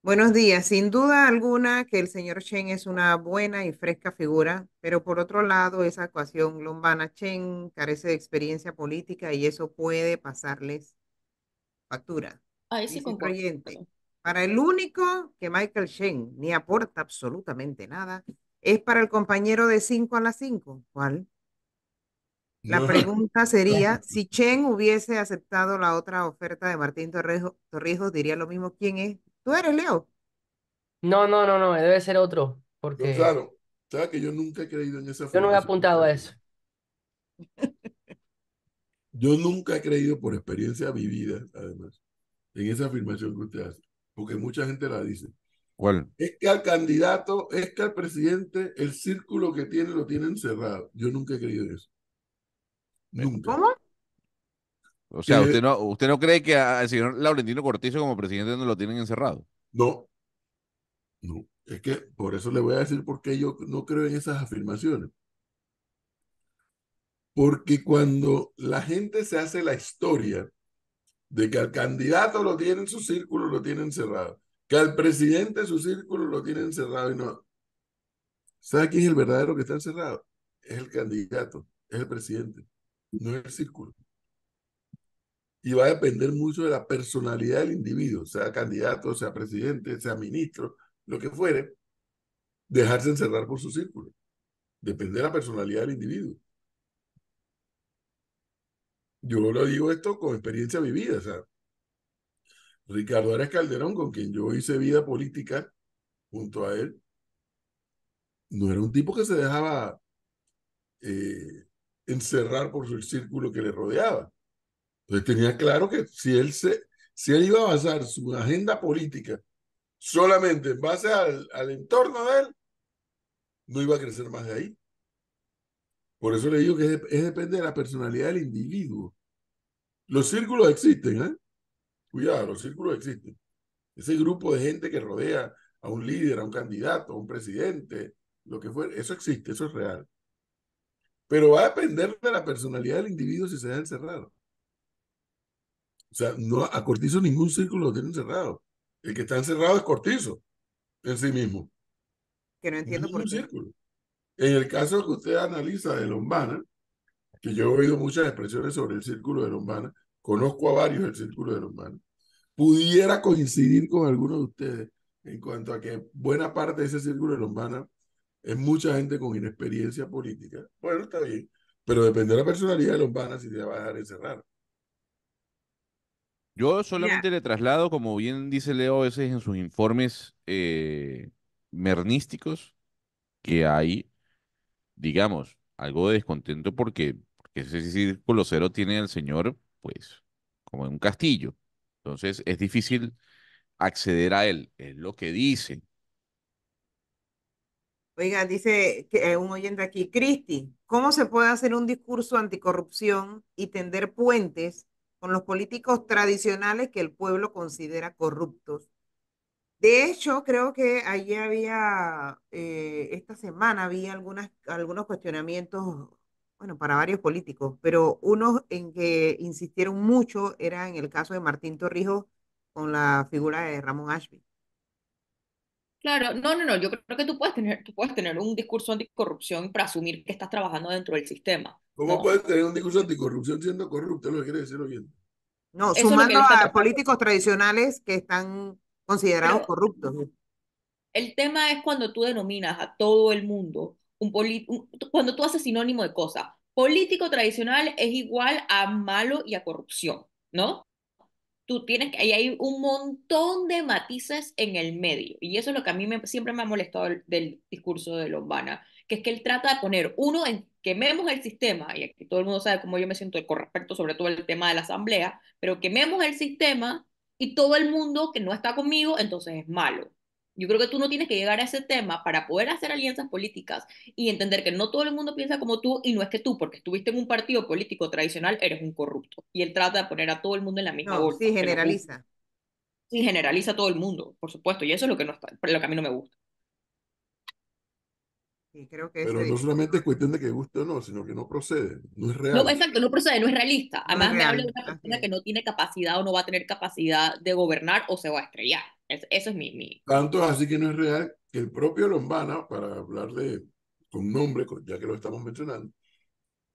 Speaker 2: Buenos días. Sin duda alguna que el señor Chen es una buena y fresca figura, pero por otro lado, esa ecuación lombana Chen carece de experiencia política y eso puede pasarles factura. Ahí sí Para el único que Michael Chen ni aporta absolutamente nada, es para el compañero de 5 a las 5. ¿Cuál?
Speaker 5: La
Speaker 2: pregunta sería, si Chen hubiese aceptado la otra oferta de Martín Torrijos diría lo mismo, ¿quién es Leo? No, no, no, no, debe ser otro, porque... claro,
Speaker 1: sabes que yo nunca he creído en esa Yo no he apuntado a eso. Yo nunca he creído por experiencia vivida, además, en esa afirmación que usted hace, porque mucha gente la dice. ¿Cuál? Es que al candidato, es que al presidente, el círculo que tiene lo tiene cerrado. Yo nunca he creído en eso. Nunca. ¿Cómo?
Speaker 4: O sea, eh, usted, no, ¿usted no cree que al señor Laurentino Cortizo como presidente no lo tienen encerrado? No.
Speaker 1: No. Es que por eso le voy a decir por qué yo no creo en esas afirmaciones. Porque cuando la gente se hace la historia de que al candidato lo tiene en su círculo, lo tiene encerrado, que al presidente su círculo lo tiene encerrado y no. ¿Sabe quién es el verdadero que está encerrado? Es el candidato, es el presidente, no es el círculo y va a depender mucho de la personalidad del individuo, sea candidato, sea presidente, sea ministro, lo que fuere, dejarse encerrar por su círculo. Depende de la personalidad del individuo. Yo lo digo esto con experiencia vivida. O sea, Ricardo Ares Calderón, con quien yo hice vida política junto a él, no era un tipo que se dejaba eh, encerrar por su círculo que le rodeaba. Entonces tenía claro que si él, se, iba a basar su agenda política solamente en base al, al entorno de él, no iba a crecer más de ahí. Por eso le digo que es, depende de la personalidad del individuo. Los círculos existen, ¿eh? Cuidado, los círculos existen. Ese grupo de gente que rodea a un líder, a un candidato, a un presidente, lo que fuera, eso existe, eso es real. Pero va a depender de la personalidad del individuo si se deja encerrado. O sea, no, a Cortizo ningún círculo lo tiene cerrado. El que está encerrado es Cortizo en sí mismo.
Speaker 2: Que no entiendo por qué. Círculo.
Speaker 1: En el caso que usted analiza de Lombana, que yo he oído muchas expresiones sobre el círculo de Lombana, conozco a varios del círculo de Lombana, pudiera coincidir con alguno de ustedes en cuanto a que buena parte de ese círculo de Lombana es mucha gente con inexperiencia política. Bueno, está bien, pero depende de la personalidad de Lombana si te va a dejar encerrar.
Speaker 4: Yo solamente le traslado, como bien dice Leo a veces en sus informes eh, mernísticos, que hay, digamos, algo de descontento porque, ese círculo cero tiene al señor, pues, como en un castillo. Entonces es difícil acceder a él, es lo que dice.
Speaker 2: Oiga, dice que, eh, un oyente aquí, Cristi, ¿cómo se puede hacer un discurso anticorrupción y tender puentes con los políticos tradicionales que el pueblo considera corruptos. De hecho, creo que allí había, eh, esta semana había algunas, algunos cuestionamientos, bueno, para varios políticos, pero unos en que insistieron mucho era en el caso de Martín Torrijos con la figura de Ramón Ashby.
Speaker 5: Claro, no, no, no, yo creo que tú puedes tener, tú puedes tener un discurso anticorrupción para asumir que estás trabajando dentro del sistema.
Speaker 1: ¿Cómo puedes tener un discurso anticorrupción siendo corrupto? Lo quieres decir bien?
Speaker 2: No, sumando a políticos tradicionales que están considerados corruptos.
Speaker 5: El tema es cuando tú denominas a todo el mundo, un, político cuando tú haces sinónimo de cosas. Político tradicional es igual a malo y a corrupción, ¿no? tú tienes que, ahí hay un montón de matices en el medio. Y eso es lo que a mí me, siempre me ha molestado del, discurso de Lombana, que es que él trata de poner uno en quememos el sistema, y aquí todo el mundo sabe cómo yo me siento con respecto sobre todo el tema de la asamblea, pero quememos el sistema y todo el mundo que no está conmigo entonces es malo. Yo creo que tú no tienes que llegar a ese tema para poder hacer alianzas políticas y entender que no todo el mundo piensa como tú y no es que tú, porque estuviste en un partido político tradicional, eres un corrupto. Y él trata de poner a todo el mundo en la misma no, bolsa. Sí, generaliza. Sí, generaliza a todo el mundo, por supuesto. Y eso es lo que, no está, lo que a mí no me gusta.
Speaker 2: creo que Pero no
Speaker 1: solamente es cuestión de que guste o no, sino que no procede, no es real. No,
Speaker 5: exacto, no procede, no es realista. Además, me habla de una persona que no tiene capacidad o no va a tener capacidad de gobernar o se va a estrellar eso es mi, mi,
Speaker 1: Tanto así que no es real que el propio Lombana, para hablar de con nombre, ya que lo estamos mencionando,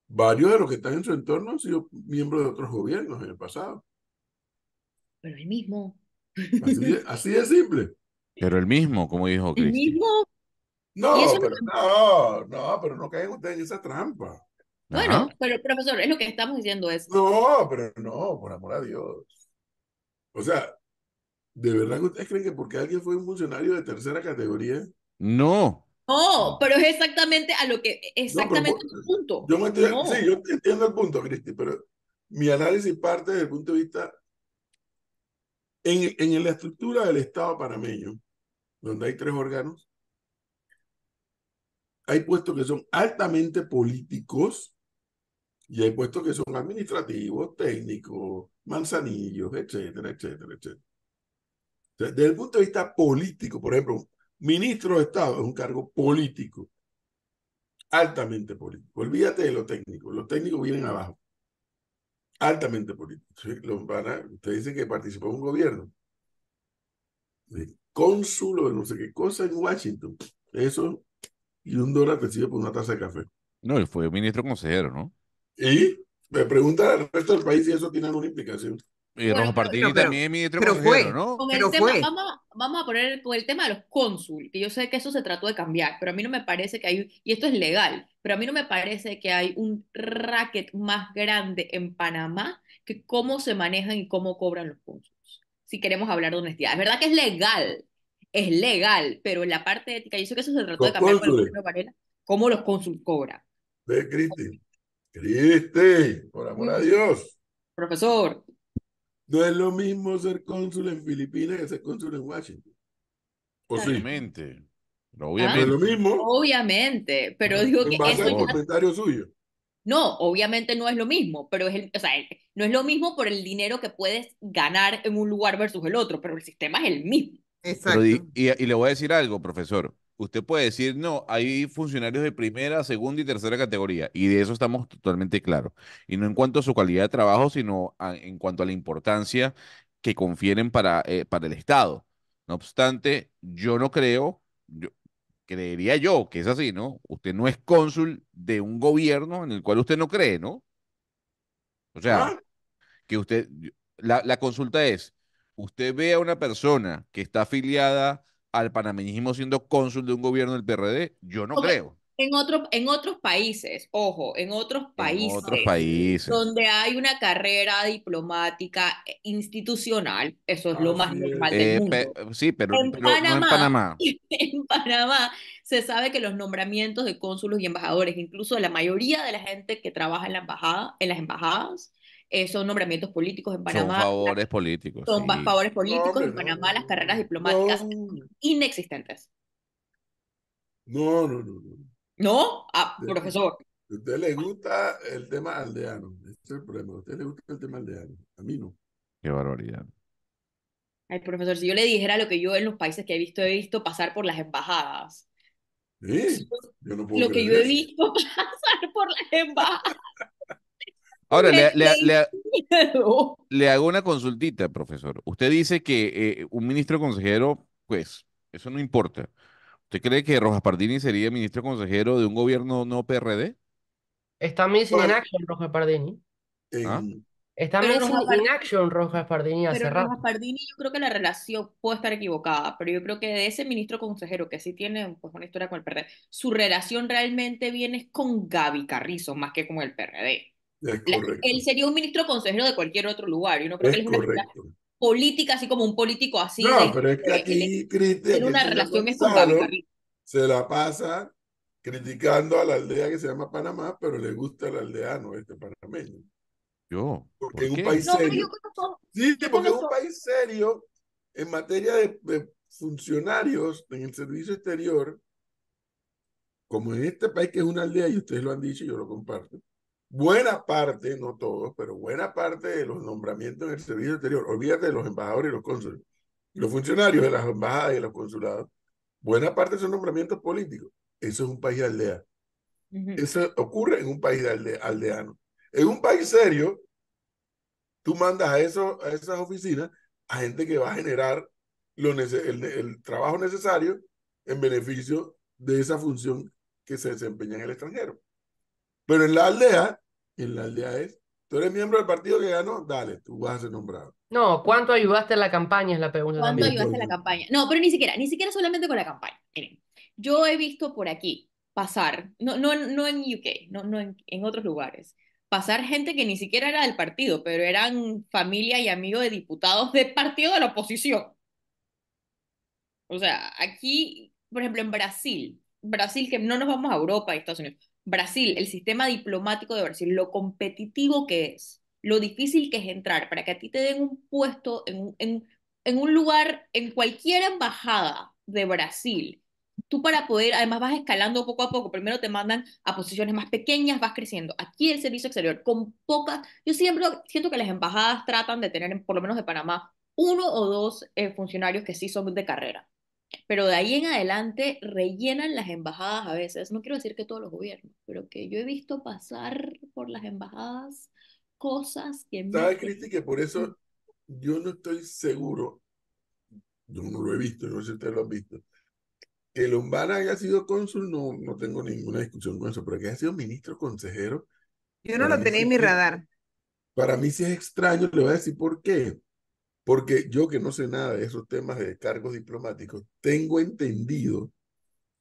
Speaker 1: varios de los que están en su entorno han sido miembros de otros gobiernos en el pasado.
Speaker 5: Pero el mismo.
Speaker 1: Así, es de simple.
Speaker 4: Pero el mismo, como dijo
Speaker 1: Cris. El mismo. No, pero no, no, pero no caigan ustedes en esa trampa.
Speaker 5: Bueno, pero profesor, es lo que estamos diciendo eso
Speaker 1: No, pero no, por amor a Dios. O sea, ¿De verdad ustedes creen que porque alguien fue un funcionario de tercera categoría?
Speaker 4: No.
Speaker 5: No, pero es exactamente a lo que, exactamente a el punto. Yo Sí,
Speaker 1: yo entiendo el punto, Cristi, pero mi análisis parte desde el punto de vista en, en la estructura del Estado panameño, donde hay tres órganos, hay puestos que son altamente políticos y hay puestos que son administrativos, técnicos, manzanillos, etcétera, etcétera, etcétera. Desde el punto de vista político, por ejemplo, ministro de Estado es un cargo político, altamente político. Olvídate de lo técnico, los técnicos vienen abajo, altamente político. Usted dice que participó en un gobierno, de cónsul de no sé qué cosa en Washington, eso, y un dólar recibe por una taza de café.
Speaker 4: No, él fue ministro
Speaker 1: consejero, ¿no? Y me pregunta al resto del país si eso tiene alguna implicación. Y también ministro
Speaker 5: ¿no? Vamos, a poner con el tema de los cónsul, que yo sé que eso se trató de cambiar, pero a mí no me parece que hay, y esto es legal, pero a mí no me parece que hay un racket más grande en Panamá que cómo se manejan y cómo cobran los cónsules. si queremos hablar de honestidad. Es verdad que es legal, es legal, pero en la parte ética, yo sé que eso se trató de cambiar con el cómo los cónsul cobran. de Cristi,
Speaker 1: Cristi, por amor a Dios. Profesor. No es lo mismo ser cónsul en Filipinas que ser cónsul en Washington.
Speaker 4: Obviamente.
Speaker 1: obviamente. es lo mismo.
Speaker 5: Obviamente, pero digo que base No, obviamente no es lo mismo, pero es el, o sea, no es lo mismo por el dinero que puedes ganar en un lugar versus el otro, pero el sistema es el mismo. Exacto. y
Speaker 4: le voy a decir algo, profesor usted puede decir, no, hay funcionarios de primera, segunda y tercera categoría, y de eso estamos totalmente claros. Y no en cuanto a su calidad de trabajo, sino en cuanto a la importancia que confieren para, eh, para el Estado. No obstante, yo no creo, yo, creería yo que es así, ¿no? Usted no es cónsul de un gobierno en el cual usted no cree, ¿no? O sea, ah. que usted, la, la consulta es, usted ve a una persona que está afiliada al panameñismo siendo cónsul de un gobierno del PRD? Yo no creo.
Speaker 5: En, otro, en otros países, ojo, en otros países, donde hay una carrera diplomática eh, institucional, eso es lo ah, más normal del eh,
Speaker 4: mundo. sí, pero, en, Panamá,
Speaker 5: en Panamá. se sabe que los nombramientos de cónsulos y embajadores, incluso la mayoría de la gente que trabaja en la embajada, en las embajadas, eh, son nombramientos políticos en Panamá. Son favores
Speaker 4: políticos. Son favores
Speaker 5: políticos en Panamá, las carreras diplomáticas inexistentes.
Speaker 1: No, no, no. ¿No? ¿No? Ah, profesor. A usted le gusta el tema aldeano. Ese es el problema. A usted le gusta el tema aldeano. A mí no.
Speaker 4: Qué barbaridad.
Speaker 5: Ay, profesor, si yo le dijera lo que yo en los países que he visto, he visto pasar por las embajadas.
Speaker 4: Sí, Yo no puedo lo que yo he
Speaker 5: visto pasar por las embajadas. Ahora, le, le,
Speaker 4: le, hago una consultita, profesor. Usted dice que eh, un ministro consejero, pues, eso no importa. ¿Usted cree que Rojas Pardini sería ministro consejero de un gobierno no PRD?
Speaker 3: Está missing en action Rojas Pardini. ¿Ah? Está pero en action Rojas Pardini hace pero
Speaker 5: Pardini, yo creo que la relación puede estar equivocada, pero yo creo que de ese ministro consejero que sí tiene pues, una historia con el PRD, su relación realmente viene con Gaby Carrizo más que con el PRD. Él sería un ministro consejero de cualquier otro lugar. no es que él es una política así como un político así. No, pero es que aquí
Speaker 1: Se la pasa criticando a la aldea que se llama Panamá, pero le gusta al aldeano este panameño. Yo. Porque es un país serio. sí, porque es un país serio en materia de, de funcionarios en el servicio exterior, como en este país que es una aldea, y ustedes lo han dicho y yo lo comparto buena parte, no todos, pero buena parte de los nombramientos en el servicio exterior, olvídate de los embajadores y los cónsules, los funcionarios de las embajadas y los consulados, buena parte son nombramientos políticos. Eso es un país de aldea. Eso ocurre en un país de aldeano. En un país serio, tú mandas a, eso, a esas oficinas a gente que va a generar el trabajo necesario en beneficio de esa función que se desempeña en el extranjero. Pero en la aldea, en la aldea es, tú eres miembro del partido que ganó, dale, tú vas a ser nombrado.
Speaker 3: No, ¿cuánto ayudaste en la campaña? Es la pregunta. ¿Cuánto ayudaste en la
Speaker 5: campaña? No, pero ni siquiera, ni siquiera solamente con la campaña. Miren, yo he visto por aquí pasar, no, no, no en UK, no, no en, en otros lugares, pasar gente que ni siquiera era del partido, pero eran familia y amigos de diputados del partido de la oposición. O sea, aquí, por ejemplo, en Brasil, Brasil, que no nos vamos a Europa y Estados Unidos, Brasil, el sistema diplomático de Brasil, lo competitivo que es, lo difícil que es entrar, para que a ti te den un puesto en, un lugar, en cualquier embajada de Brasil, tú para poder, además vas escalando poco a poco, primero te mandan a posiciones más pequeñas, vas creciendo. Aquí el servicio exterior, con pocas, yo siempre siento que las embajadas tratan de tener, por lo menos de Panamá, uno o dos eh, funcionarios que sí son de carrera. Pero de ahí en adelante rellenan las embajadas a veces. No quiero decir que todos los gobiernos, pero que yo he visto pasar por las embajadas cosas que... ¿Sabes, Cristi,
Speaker 1: que por eso yo no estoy seguro, yo no lo he visto, no sé si ustedes lo han visto, que Lombana haya sido cónsul, no, no tengo ninguna discusión con eso, pero que haya sido ministro, consejero.
Speaker 2: Yo no lo tenía en mi radar.
Speaker 1: Para mí sí es extraño, le voy a decir por qué. Porque yo que no sé nada de esos temas de cargos diplomáticos, tengo entendido,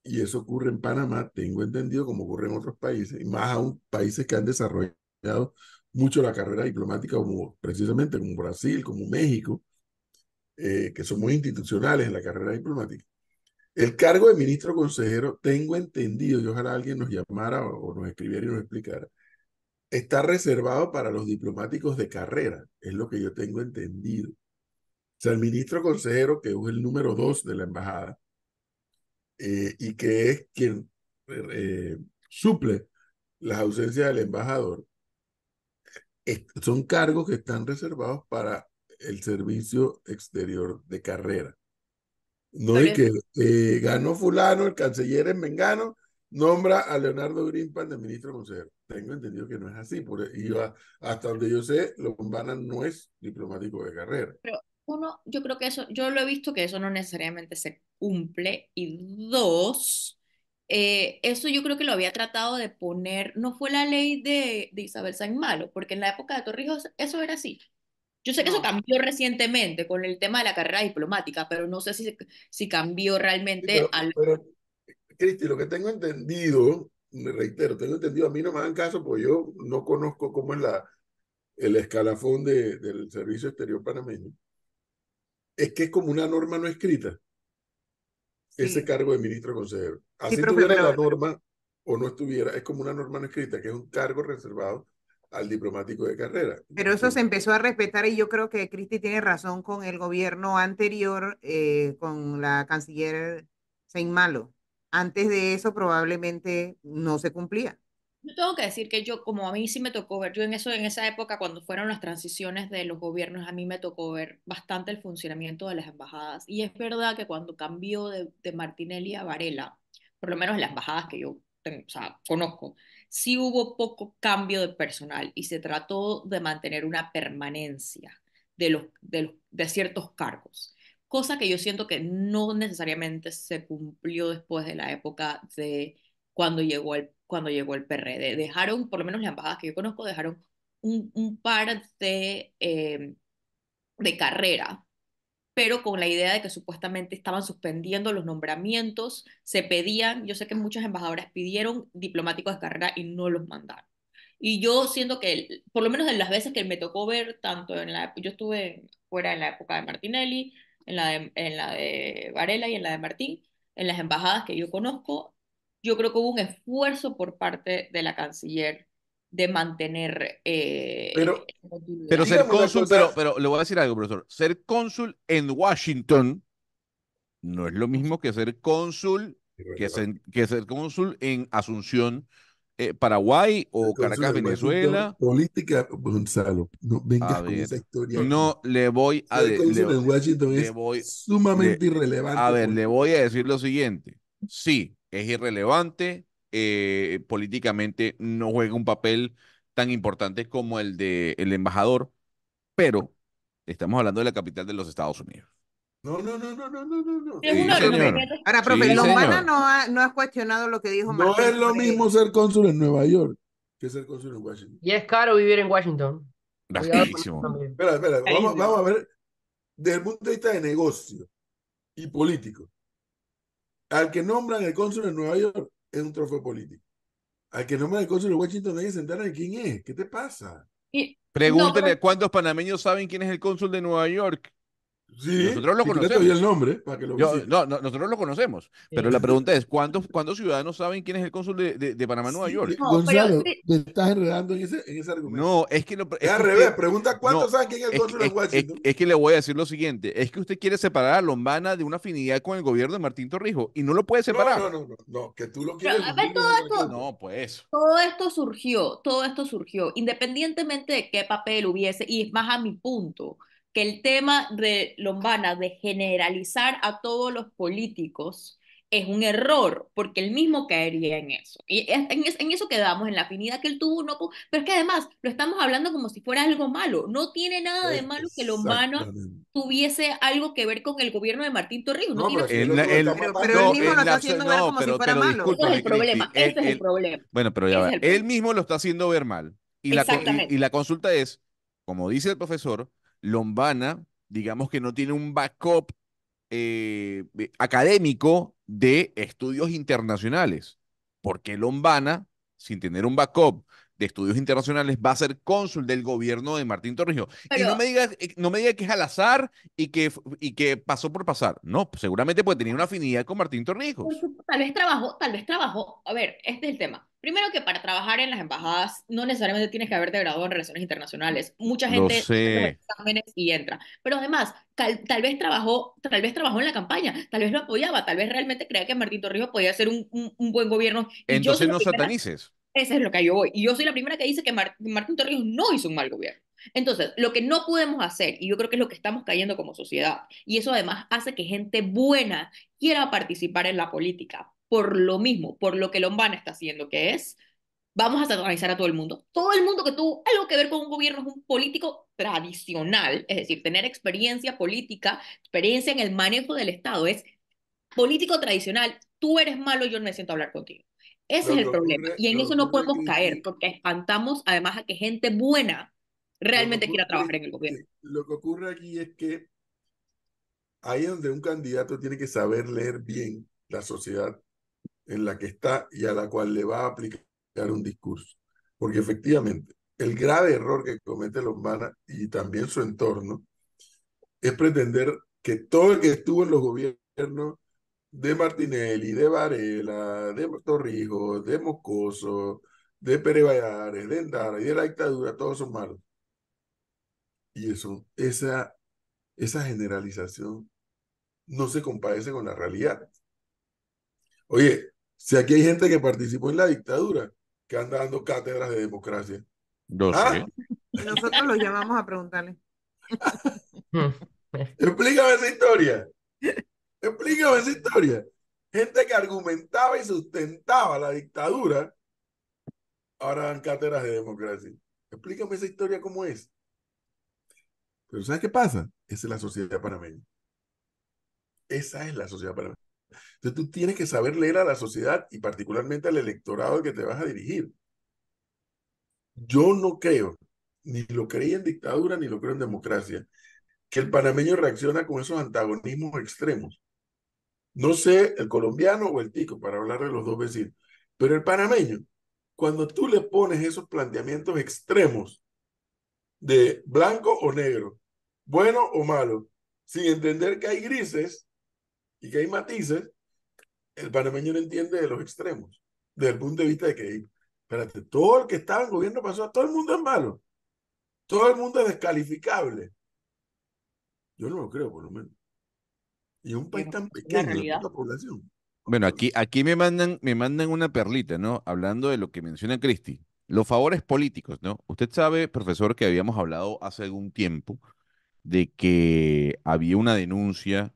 Speaker 1: y eso ocurre en Panamá, tengo entendido como ocurre en otros países, y más aún países que han desarrollado mucho la carrera diplomática, como precisamente como Brasil, como México, eh, que son muy institucionales en la carrera diplomática. El cargo de ministro consejero, tengo entendido, y ojalá alguien nos llamara o nos escribiera y nos explicara, está reservado para los diplomáticos de carrera, es lo que yo tengo entendido sea, el ministro consejero, que es el número dos de la embajada, eh, y que es quien eh, suple la ausencia del embajador, son cargos que están reservados para el servicio exterior de carrera. No es que eh, ganó fulano, el canciller es Mengano, nombra a Leonardo Grimpan de ministro consejero. Tengo entendido que no es así, por, hasta donde yo sé, Lombana no es diplomático de carrera
Speaker 5: uno, yo creo que eso, yo lo he visto que eso no necesariamente se cumple. Y dos, eh, eso yo creo que lo había tratado de poner, no fue la ley de, Isabel San Malo, porque en la época de Torrijos eso era así. Yo sé que eso cambió recientemente con el tema de la carrera diplomática, pero no sé si, si cambió realmente
Speaker 1: pero, Cristi, lo que tengo entendido, me reitero, tengo entendido, a mí no me dan caso porque yo no conozco cómo es la, el escalafón del Servicio Exterior Panameño es que es como una norma no escrita ese cargo de ministro consejero. Así tuviera la norma o no estuviera, es como una norma no escrita, que es un cargo reservado al diplomático de carrera.
Speaker 2: Pero eso se empezó a respetar y yo creo que Cristi tiene razón con el gobierno anterior, eh, con la canciller Sein Malo. Antes de eso probablemente no se cumplía.
Speaker 5: Yo tengo que decir que yo, como a mí sí me tocó ver, yo en eso, en esa época, cuando fueron las transiciones de los gobiernos, a mí me tocó ver bastante el funcionamiento de las embajadas. Y es verdad que cuando cambió de, Martinelli a Varela, por lo menos en las embajadas que yo o sea, conozco, sí hubo poco cambio de personal y se trató de mantener una permanencia de, los, de ciertos cargos cosa que yo siento que no necesariamente se cumplió después de la época de cuando llegó el, cuando llegó el PRD. Dejaron, por lo menos las embajadas que yo conozco, dejaron un, un par de, eh,
Speaker 2: de carrera,
Speaker 5: pero con la idea de que supuestamente estaban suspendiendo los nombramientos, se pedían, yo sé que muchas embajadoras pidieron diplomáticos de carrera y no los mandaron. Y yo siento que, por lo menos en las veces que me tocó ver, tanto en la, yo estuve fuera en la época de Martinelli, en la en la de Varela y en la de Martín, en las embajadas que yo conozco, yo creo que hubo un esfuerzo por parte de la canciller de mantener... Eh, pero, ser cónsul,
Speaker 4: pero, pero le voy a decir algo, profesor. Ser cónsul en Washington no es lo mismo que ser cónsul, que, ser, que ser cónsul en Asunción, eh, Paraguay o Caracas, Venezuela.
Speaker 1: Política, Gonzalo, venga ah, con esa historia.
Speaker 4: No le voy a decir. Washington
Speaker 1: es sumamente irrelevante. A ver, pues.
Speaker 4: le voy a decir lo siguiente. Sí, es irrelevante, eh, políticamente no juega un papel tan importante como el de el embajador, pero estamos hablando de la capital de los Estados Unidos.
Speaker 1: No,
Speaker 2: no, no, no, no, no, no. Ahora, profe, Lombana no ha, no cuestionado lo que dijo No es lo
Speaker 1: mismo ser cónsul en Nueva York que ser cónsul en Washington.
Speaker 3: Y es caro vivir en Washington.
Speaker 1: Rarísimo. Espera, espera, vamos, vamos a ver desde el punto de vista de negocio y político. Al que nombran el cónsul de Nueva York es un trofeo político. Al que nombran el cónsul de Washington hay que sentar quién es. ¿Qué te pasa?
Speaker 3: Pregúntale,
Speaker 1: cuántos panameños saben quién es el cónsul de Nueva
Speaker 4: York. Sí, nosotros lo conocemos. el nombre para que lo Yo, no, nosotros lo conocemos. Pero la pregunta es, ¿cuántos, ¿cuántos ciudadanos saben quién es el cónsul de, de, de Panamá, Nueva York? Eh, no, Gonzalo, te
Speaker 1: estás enredando en ese, en ese, argumento.
Speaker 4: No, es que... Lo, es, es al revés, pregunta cuántos saben quién es el cónsul de Washington. Es, que le voy a decir lo siguiente, es que usted quiere separar a Lombana de una afinidad con el gobierno de Martín Torrijos y no lo puede
Speaker 5: separar. No,
Speaker 1: no, no, no, que tú lo quieres... no, pues.
Speaker 5: Todo esto surgió, todo esto surgió, independientemente de qué papel hubiese, y es más a mi punto, que el tema de Lombana de generalizar a todos los políticos es un error, porque él mismo caería en eso. Y en, eso quedamos, en la afinidad que él tuvo, no, pero es que además lo estamos hablando como si fuera algo malo. No tiene nada de malo que Lombana tuviese algo que ver con el gobierno de Martín Torrijos. No, pero, él, mismo lo está haciendo ver es el problema,
Speaker 4: Bueno, pero ya Él mismo lo está haciendo ver mal. Y y la consulta es, como dice el profesor, Lombana, digamos que no tiene un backup eh, académico de estudios internacionales. ¿Por qué Lombana, sin tener un backup de Estudios Internacionales va a ser cónsul del gobierno de Martín Torrijos. Y no me digas eh, no me diga que es al azar y que, y que pasó por pasar. No, seguramente puede tener una afinidad con Martín Torrijos.
Speaker 5: Tal vez trabajó, tal vez trabajó. A ver, este es el tema. Primero que para trabajar en las embajadas no necesariamente tienes que haberte graduado en relaciones internacionales. Mucha gente exámenes y entra. Pero además, tal, vez trabajó, tal vez trabajó en la campaña, tal vez lo apoyaba, tal vez realmente creía que Martín Torrijos podía ser un, buen gobierno. Entonces no satanices. Eso es lo que yo voy. Y yo soy la primera que dice que Martín Torrijos no hizo un mal gobierno. Entonces, lo que no podemos hacer, y yo creo que es lo que estamos cayendo como sociedad, y eso además hace que gente buena quiera participar en la política, por lo mismo, por lo que Lombana está haciendo, que es, vamos a satanizar a todo el mundo. Todo el mundo que tuvo algo que ver con un gobierno es un político tradicional, es decir, tener experiencia política, experiencia en el manejo del Estado, es político tradicional, tú eres malo, yo no me siento a hablar contigo. Ese es el problema. y en eso no podemos caer, porque espantamos además a que gente buena realmente quiera trabajar en el gobierno.
Speaker 1: Lo que ocurre aquí es que ahí es donde un candidato tiene que saber leer bien la sociedad en la que está y a la cual le va a aplicar un discurso. Porque efectivamente, el grave error que comete Lombana y también su entorno es pretender que todo el que estuvo en los gobiernos de Martinelli, de Varela, de Torrijos, de Moscoso, de Pérez Vallares, de Endara y de la dictadura, todos son malos. Y eso, esa, esa generalización no se compadece con la realidad. Oye, si aquí hay gente que participó en la dictadura, que anda dando cátedras de democracia. No ah.
Speaker 2: Nosotros los llamamos a preguntarle.
Speaker 1: Explícame esa historia. Explícame esa historia. Gente que argumentaba y sustentaba la dictadura, ahora dan cátedras de democracia. Explícame esa historia cómo es. Pero ¿sabes qué pasa? Esa es la sociedad panameña. Esa es la sociedad panameña. Entonces tú tienes que saber leer a la sociedad y particularmente al electorado al que te vas a dirigir. Yo no creo, ni lo creí en dictadura, ni lo creo en democracia, que el panameño reacciona con esos antagonismos extremos no sé, el colombiano o el tico, para hablar de los dos vecinos, pero el panameño, cuando tú le pones esos planteamientos extremos de blanco o negro, bueno o malo, sin entender que hay grises y que hay matices, el panameño no entiende de los extremos, desde el punto de vista de que, espérate, todo el que estaba en gobierno pasó, todo el mundo es malo, todo el mundo es descalificable. Yo no lo creo, por lo menos. Y un país tan pequeño, la población.
Speaker 4: Bueno, aquí, aquí me, mandan, me mandan una perlita, ¿no? Hablando de lo que menciona Cristi, los favores políticos, ¿no? Usted sabe, profesor, que habíamos hablado hace algún tiempo de que había una denuncia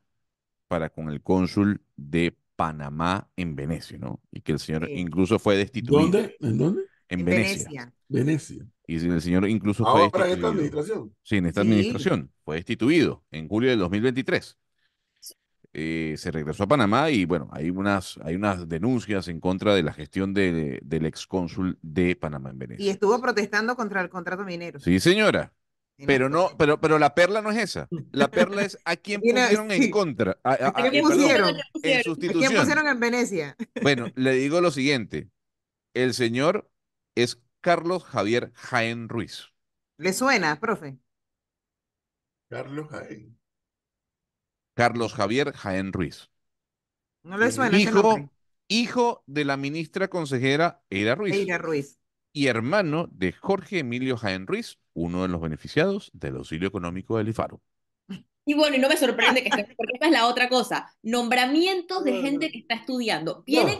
Speaker 4: para con el cónsul de Panamá en Venecia, ¿no? Y que el señor incluso fue destituido. ¿Dónde? ¿En dónde? En, Venecia. Venecia. Y el señor incluso ah, fue destituido. en esta administración. Sí, en esta administración. Fue destituido en julio del 2023. Eh, se regresó a Panamá y bueno, hay unas, hay unas denuncias en contra de la gestión del excónsul de Panamá en Venecia. Y
Speaker 2: estuvo protestando contra el contrato minero.
Speaker 4: Sí, señora. pero pues, no, pero, pero la perla no es esa. La perla es a quién pusieron en contra. A, quién eh, pusieron?
Speaker 2: en sustitución. ¿A quién pusieron en Venecia?
Speaker 4: Bueno, le digo lo siguiente. El señor es Carlos Javier Jaén Ruiz.
Speaker 2: ¿Le suena, profe? Carlos Jaén.
Speaker 4: Carlos Javier Jaén Ruiz.
Speaker 2: No le suena. Hijo,
Speaker 4: hijo de la ministra consejera Eira Ruiz. Eira Ruiz. Y hermano de Jorge Emilio Jaén Ruiz, uno de los beneficiados del auxilio económico del IFARO.
Speaker 5: Y bueno, y no me sorprende que esté, porque esta es la otra cosa. Nombramientos de gente que está estudiando. Vienen,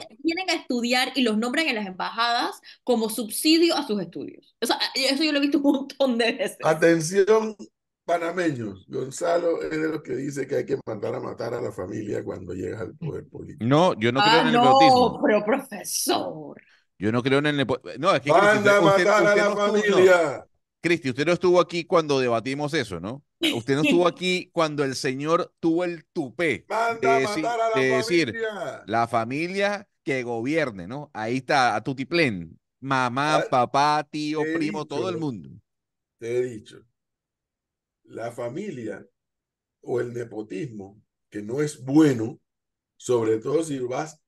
Speaker 5: a estudiar y los nombran en las embajadas como subsidio a sus estudios. eso yo lo he visto un montón de veces.
Speaker 1: Atención, panameños. Gonzalo es de los que dice que hay que mandar a matar a la familia cuando llega al poder político. No, yo no
Speaker 5: creo ah, en el nepotismo. No, pero profesor.
Speaker 4: Yo no creo en el nepotismo. No, es que Manda a matar a la familia. Cristi, usted no estuvo aquí cuando debatimos eso, ¿no? Usted no estuvo aquí cuando el señor tuvo el tupé Manda de, matar a la decir la familia que gobierne, ¿no? Ahí está, a tutiplén. Mamá, papá, tío, primo, todo el mundo.
Speaker 1: Te he dicho la familia o el nepotismo, que no es bueno, sobre todo si vas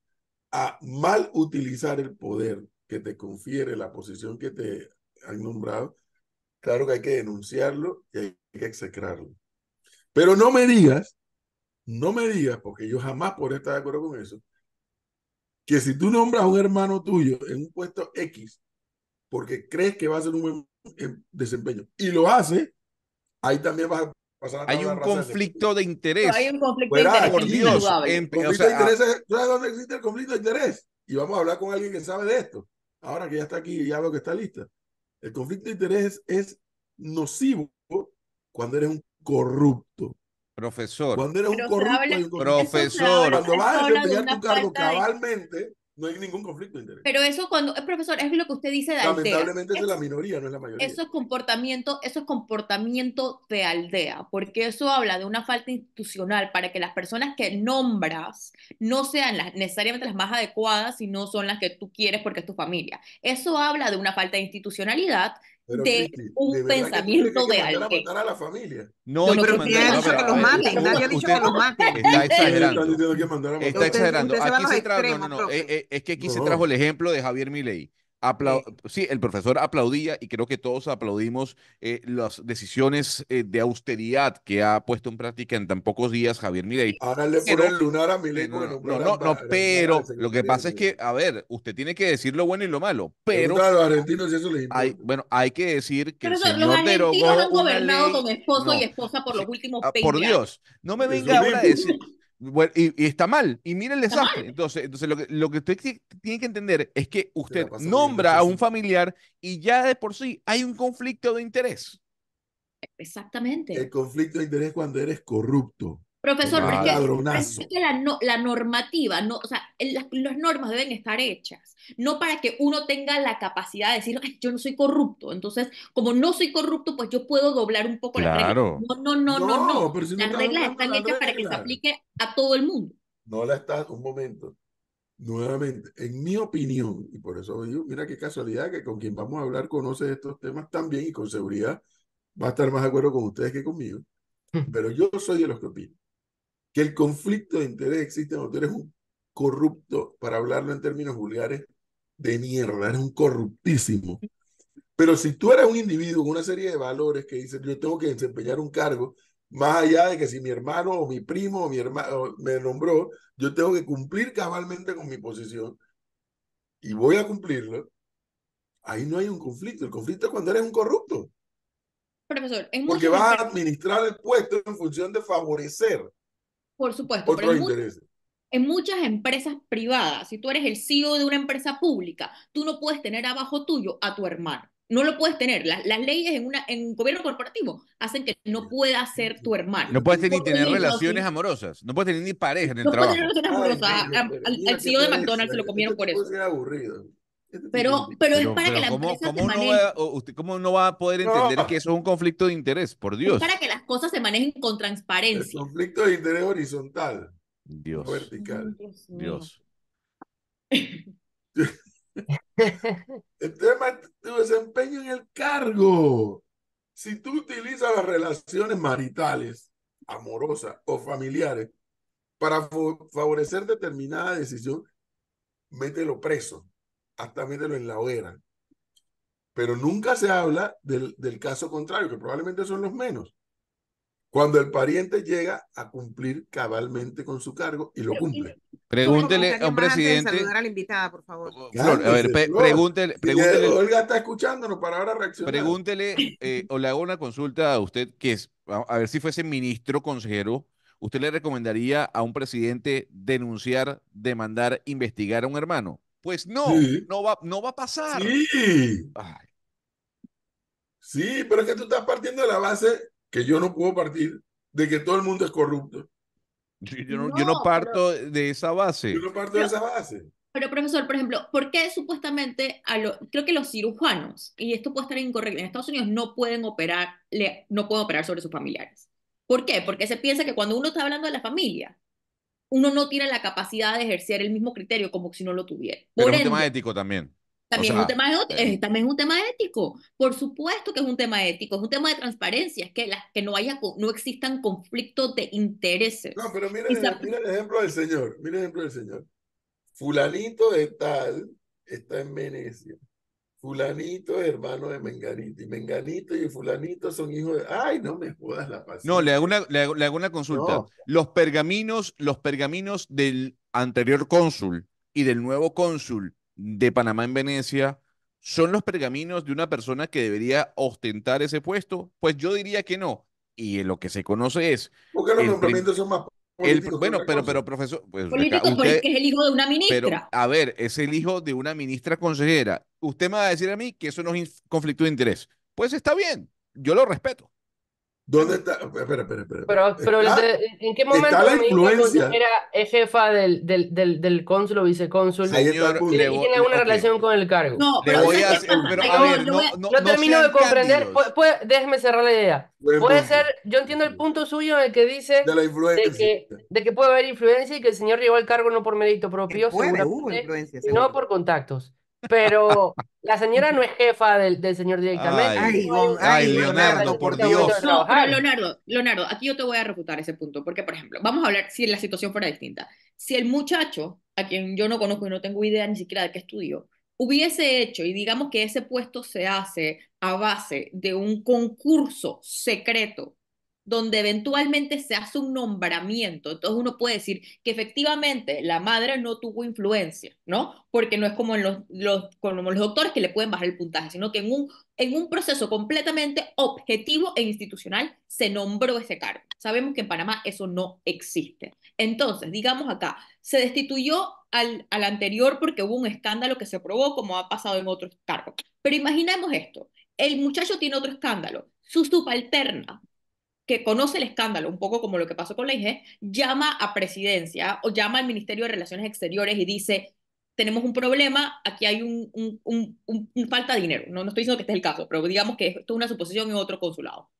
Speaker 1: a mal utilizar el poder que te confiere la posición que te han nombrado, claro que hay que denunciarlo y hay que execrarlo. Pero no me digas, no me digas, porque yo jamás podré estar de acuerdo con eso, que si tú nombras a un hermano tuyo en un puesto X, porque crees que va a ser un buen em, desempeño, y lo hace, ahí también vas a pasar a Hay un conflicto de interés. Hay un conflicto de interés. Por Dios. conflicto de interés ¿Sabes dónde existe el conflicto de interés? Y vamos a hablar con alguien que sabe de esto. Ahora que ya está aquí, ya veo que está lista. El conflicto de interés es nocivo cuando eres un corrupto. Profesor. Cuando eres un corrupto. profesor. Cuando vas a desempeñar tu cargo cabalmente, no hay ningún conflicto de interés.
Speaker 5: Pero eso cuando, eh, profesor, es lo que usted dice de aldea. Lamentablemente es
Speaker 1: de la minoría, no es la mayoría. Eso es
Speaker 5: comportamiento, eso es comportamiento de aldea, porque eso habla de una falta institucional para que las personas que nombras no sean necesariamente las más adecuadas, no son las que tú quieres porque es tu familia. Eso habla de una falta de institucionalidad de un pensamiento de alguien.
Speaker 1: No, pero nadie ha dicho que los maten, nadie ha dicho que los maten. Está exagerando. Está exagerando. Aquí se trajo,
Speaker 2: no, no, no,
Speaker 4: eh, eh, es que aquí se trajo el ejemplo de Javier Milei sí. el profesor aplaudía y creo que todos aplaudimos eh, las decisiones eh, de austeridad que ha puesto en práctica en tan pocos días Javier Mirey. Ahora le el
Speaker 1: lunar a Milei. No, no, no, pero
Speaker 4: lo que pasa es que, a ver, usted tiene que decir lo bueno y lo malo, pero... Claro, argentinos eso hay, bueno, hay que decir que... Pero los argentinos han gobernado con
Speaker 5: esposo y esposa por los últimos 20 ah, Por Dios,
Speaker 4: no me venga ahora a decir y, está mal, y mira el desastre. Entonces, entonces lo, que, lo que usted tiene que entender es que usted nombra a un familiar y ya de por
Speaker 5: sí
Speaker 1: hay un conflicto de interés.
Speaker 5: Exactamente. El
Speaker 1: conflicto de interés cuando eres corrupto. Profesor, porque, que, la,
Speaker 5: normativa, o sea, las, normas deben estar hechas, no para que uno tenga la capacidad de decir, yo no soy corrupto, entonces, como no soy corrupto, pues yo puedo doblar un poco la regla. reglas. No, no, no, no, no. las reglas están hechas para que se aplique a todo el mundo.
Speaker 1: No la está, un momento. Nuevamente, en mi opinión, y por eso digo, mira qué casualidad que con quien vamos a hablar conoce estos temas también y con seguridad va a estar más de acuerdo con ustedes que conmigo, pero yo soy de los que opino que el conflicto de interés existe cuando tú eres un corrupto, para hablarlo en términos vulgares, de mierda, eres un corruptísimo. Pero si tú eres un individuo con una serie de valores que dices, yo tengo que desempeñar un cargo, más allá de que si mi hermano o mi primo o mi hermano me nombró, yo tengo que cumplir cabalmente con mi posición y voy a cumplirlo, ahí no hay un conflicto. El conflicto es cuando eres un corrupto. Porque vas a administrar el puesto en función de favorecer
Speaker 5: por supuesto. Otros pero intereses. En muchas empresas privadas, si tú eres el CEO de una empresa pública, tú no puedes tener abajo tuyo a tu hermano. No lo puedes tener. Las, leyes en, una, en un gobierno corporativo hacen que no pueda ser tu hermano. No puedes ni tener relaciones
Speaker 4: amorosas. No puedes tener ni pareja en el trabajo. No
Speaker 5: puedes tener relaciones amorosas. al, CEO de McDonald's se lo este comieron por eso. Es aburrido. Este pero, pero, es para que la ¿cómo, empresa ¿cómo no
Speaker 4: va, ¿Cómo no va a poder entender que eso es un conflicto de interés? Por Dios.
Speaker 5: para que cosas se manejen con transparencia.
Speaker 1: conflicto de interés horizontal. Dios. vertical. Dios. el tema es tu desempeño en el cargo. Si tú utilizas las relaciones maritales, amorosas o familiares para favorecer determinada decisión, mételo preso, hasta mételo en la hoguera. Pero nunca se habla del, del caso contrario, que probablemente son los menos cuando el pariente llega a cumplir cabalmente con su cargo y lo cumple. Pregúntele a un presidente. Saludar
Speaker 2: a la invitada, por favor.
Speaker 1: a ver, pregúntele, Olga está escuchándonos para ahora reaccionar. Pregúntele
Speaker 4: eh, o le hago una consulta a usted que es, a, ver si fuese ministro, consejero, ¿usted le recomendaría a un presidente denunciar, demandar, investigar a un hermano?
Speaker 1: Pues no, no, va, no va a pasar. Sí. Sí, pero es que tú estás partiendo de la base que yo no puedo partir de que todo el mundo es corrupto. Yo, no, parto de esa base. Yo no parto de esa base.
Speaker 5: Pero profesor, por ejemplo, ¿por qué supuestamente a creo que los cirujanos, y esto puede estar incorrecto, en Estados Unidos no pueden operar, no operar sobre sus familiares? ¿Por qué? Porque se piensa que cuando uno está hablando de la familia, uno no tiene la capacidad de ejercer el mismo criterio como si no lo tuviera. Por Pero es un tema
Speaker 4: ético también.
Speaker 5: También, es un tema, eh, eh, también es un tema ético, por supuesto que es un tema ético, es un tema de transparencia, es que, que no, haya, no existan conflictos de intereses. No, pero mira, el,
Speaker 1: ejemplo del señor, mira el ejemplo del señor. Fulanito de tal está en Venecia, Fulanito es hermano de Menganito. Y Menganito y Fulanito son hijos de. Ay, no me jodas la pasión. No, le hago
Speaker 4: una, le hago, una consulta. Los pergaminos, los pergaminos del anterior cónsul y del nuevo cónsul de Panamá en Venecia son los pergaminos de una persona que debería ostentar ese puesto? Pues yo diría que no. Y lo que se conoce es... Porque los son más bueno, pero, pero profesor. Pues, es
Speaker 5: el hijo de una ministra.
Speaker 4: a ver, es el hijo de una ministra consejera. Usted me va a decir a mí que eso no es conflicto de interés. Pues está bien, yo lo respeto. ¿Dónde está? Espera, espera, espera. Pero, pero
Speaker 3: ¿en qué momento la influencia? era jefa del, del, del, del cónsul o vicecónsul? y, tiene alguna relación con el cargo. No, pero, a, ver, no, no, no termino de comprender. déjeme cerrar la idea. puede ser, yo entiendo el punto suyo en el que dice de, la influencia. de, que, de que puede haber influencia y que el señor llegó al cargo no por mérito propio, influencia, sino por contactos pero la señora no es jefa del, señor
Speaker 5: directamente.
Speaker 2: Ay, Leonardo, por Dios.
Speaker 5: Leonardo, Leonardo, aquí yo te voy a refutar ese punto, porque, por ejemplo, vamos a hablar si la situación fuera distinta. Si el muchacho, a quien yo no conozco y no tengo idea ni siquiera de qué estudio, hubiese hecho, y digamos que ese puesto se hace a base de un concurso secreto donde eventualmente se hace un nombramiento. Entonces uno puede decir que efectivamente la madre no tuvo influencia, ¿no? Porque no es como los, los, doctores que le pueden bajar el puntaje, sino que en un, en un proceso completamente objetivo e institucional se nombró ese cargo. Sabemos que en Panamá eso no existe. Entonces, digamos acá, se destituyó al, al anterior porque hubo un escándalo que se probó, como ha pasado en otros cargos. Pero imaginemos esto. El muchacho tiene otro escándalo. Su subalterna que conoce el escándalo, un poco como lo que pasó con la IG, llama a presidencia o llama al Ministerio de Relaciones Exteriores y dice, tenemos un problema, aquí hay un, falta de dinero. No, no estoy diciendo que este es el caso, pero digamos que esto es una suposición en otro consulado.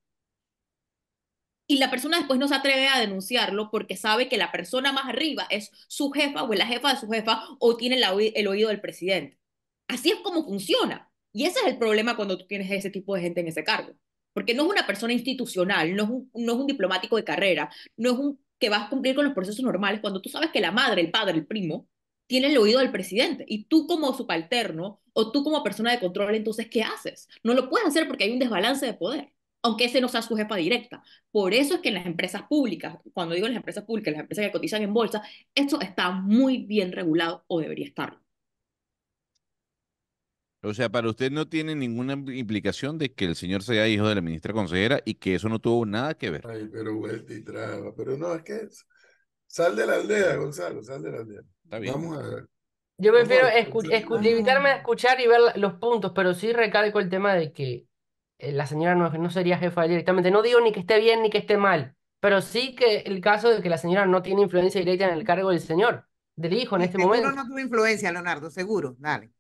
Speaker 5: Y la persona después no se atreve a denunciarlo porque sabe que la persona más arriba es su jefa o es la jefa de su jefa o tiene el oído del presidente. Así es como funciona. Y ese es el problema cuando tú tienes ese tipo de gente en ese cargo porque no es una persona institucional, no es un, no es un diplomático de carrera, no es un que vas a cumplir con los procesos normales cuando tú sabes que la madre, el padre, el primo, tiene el oído del presidente y tú como subalterno o tú como persona de control, entonces, ¿qué haces? No lo puedes hacer porque hay un desbalance de poder, aunque ese no sea su jefa directa. Por eso es que en las empresas públicas, cuando digo en las empresas públicas, las empresas que cotizan en bolsa, esto está muy bien regulado o debería estarlo.
Speaker 4: O sea, para usted no tiene ninguna implicación de que el señor sea hijo de la ministra consejera y que eso no tuvo nada que ver.
Speaker 1: Ay, pero vuelta y traba. Pero no, es que sal de la aldea, Gonzalo, sal de la aldea. Está bien. Vamos a ver.
Speaker 3: Yo prefiero escu a escuchar y ver los puntos, pero sí recalco el tema de que eh, la señora no, sería jefa directamente. No digo ni que esté bien ni que esté mal, pero sí que el caso de que la señora no tiene influencia directa en el cargo del señor, del hijo en este momento. no tuvo influencia, Leonardo, seguro, dale.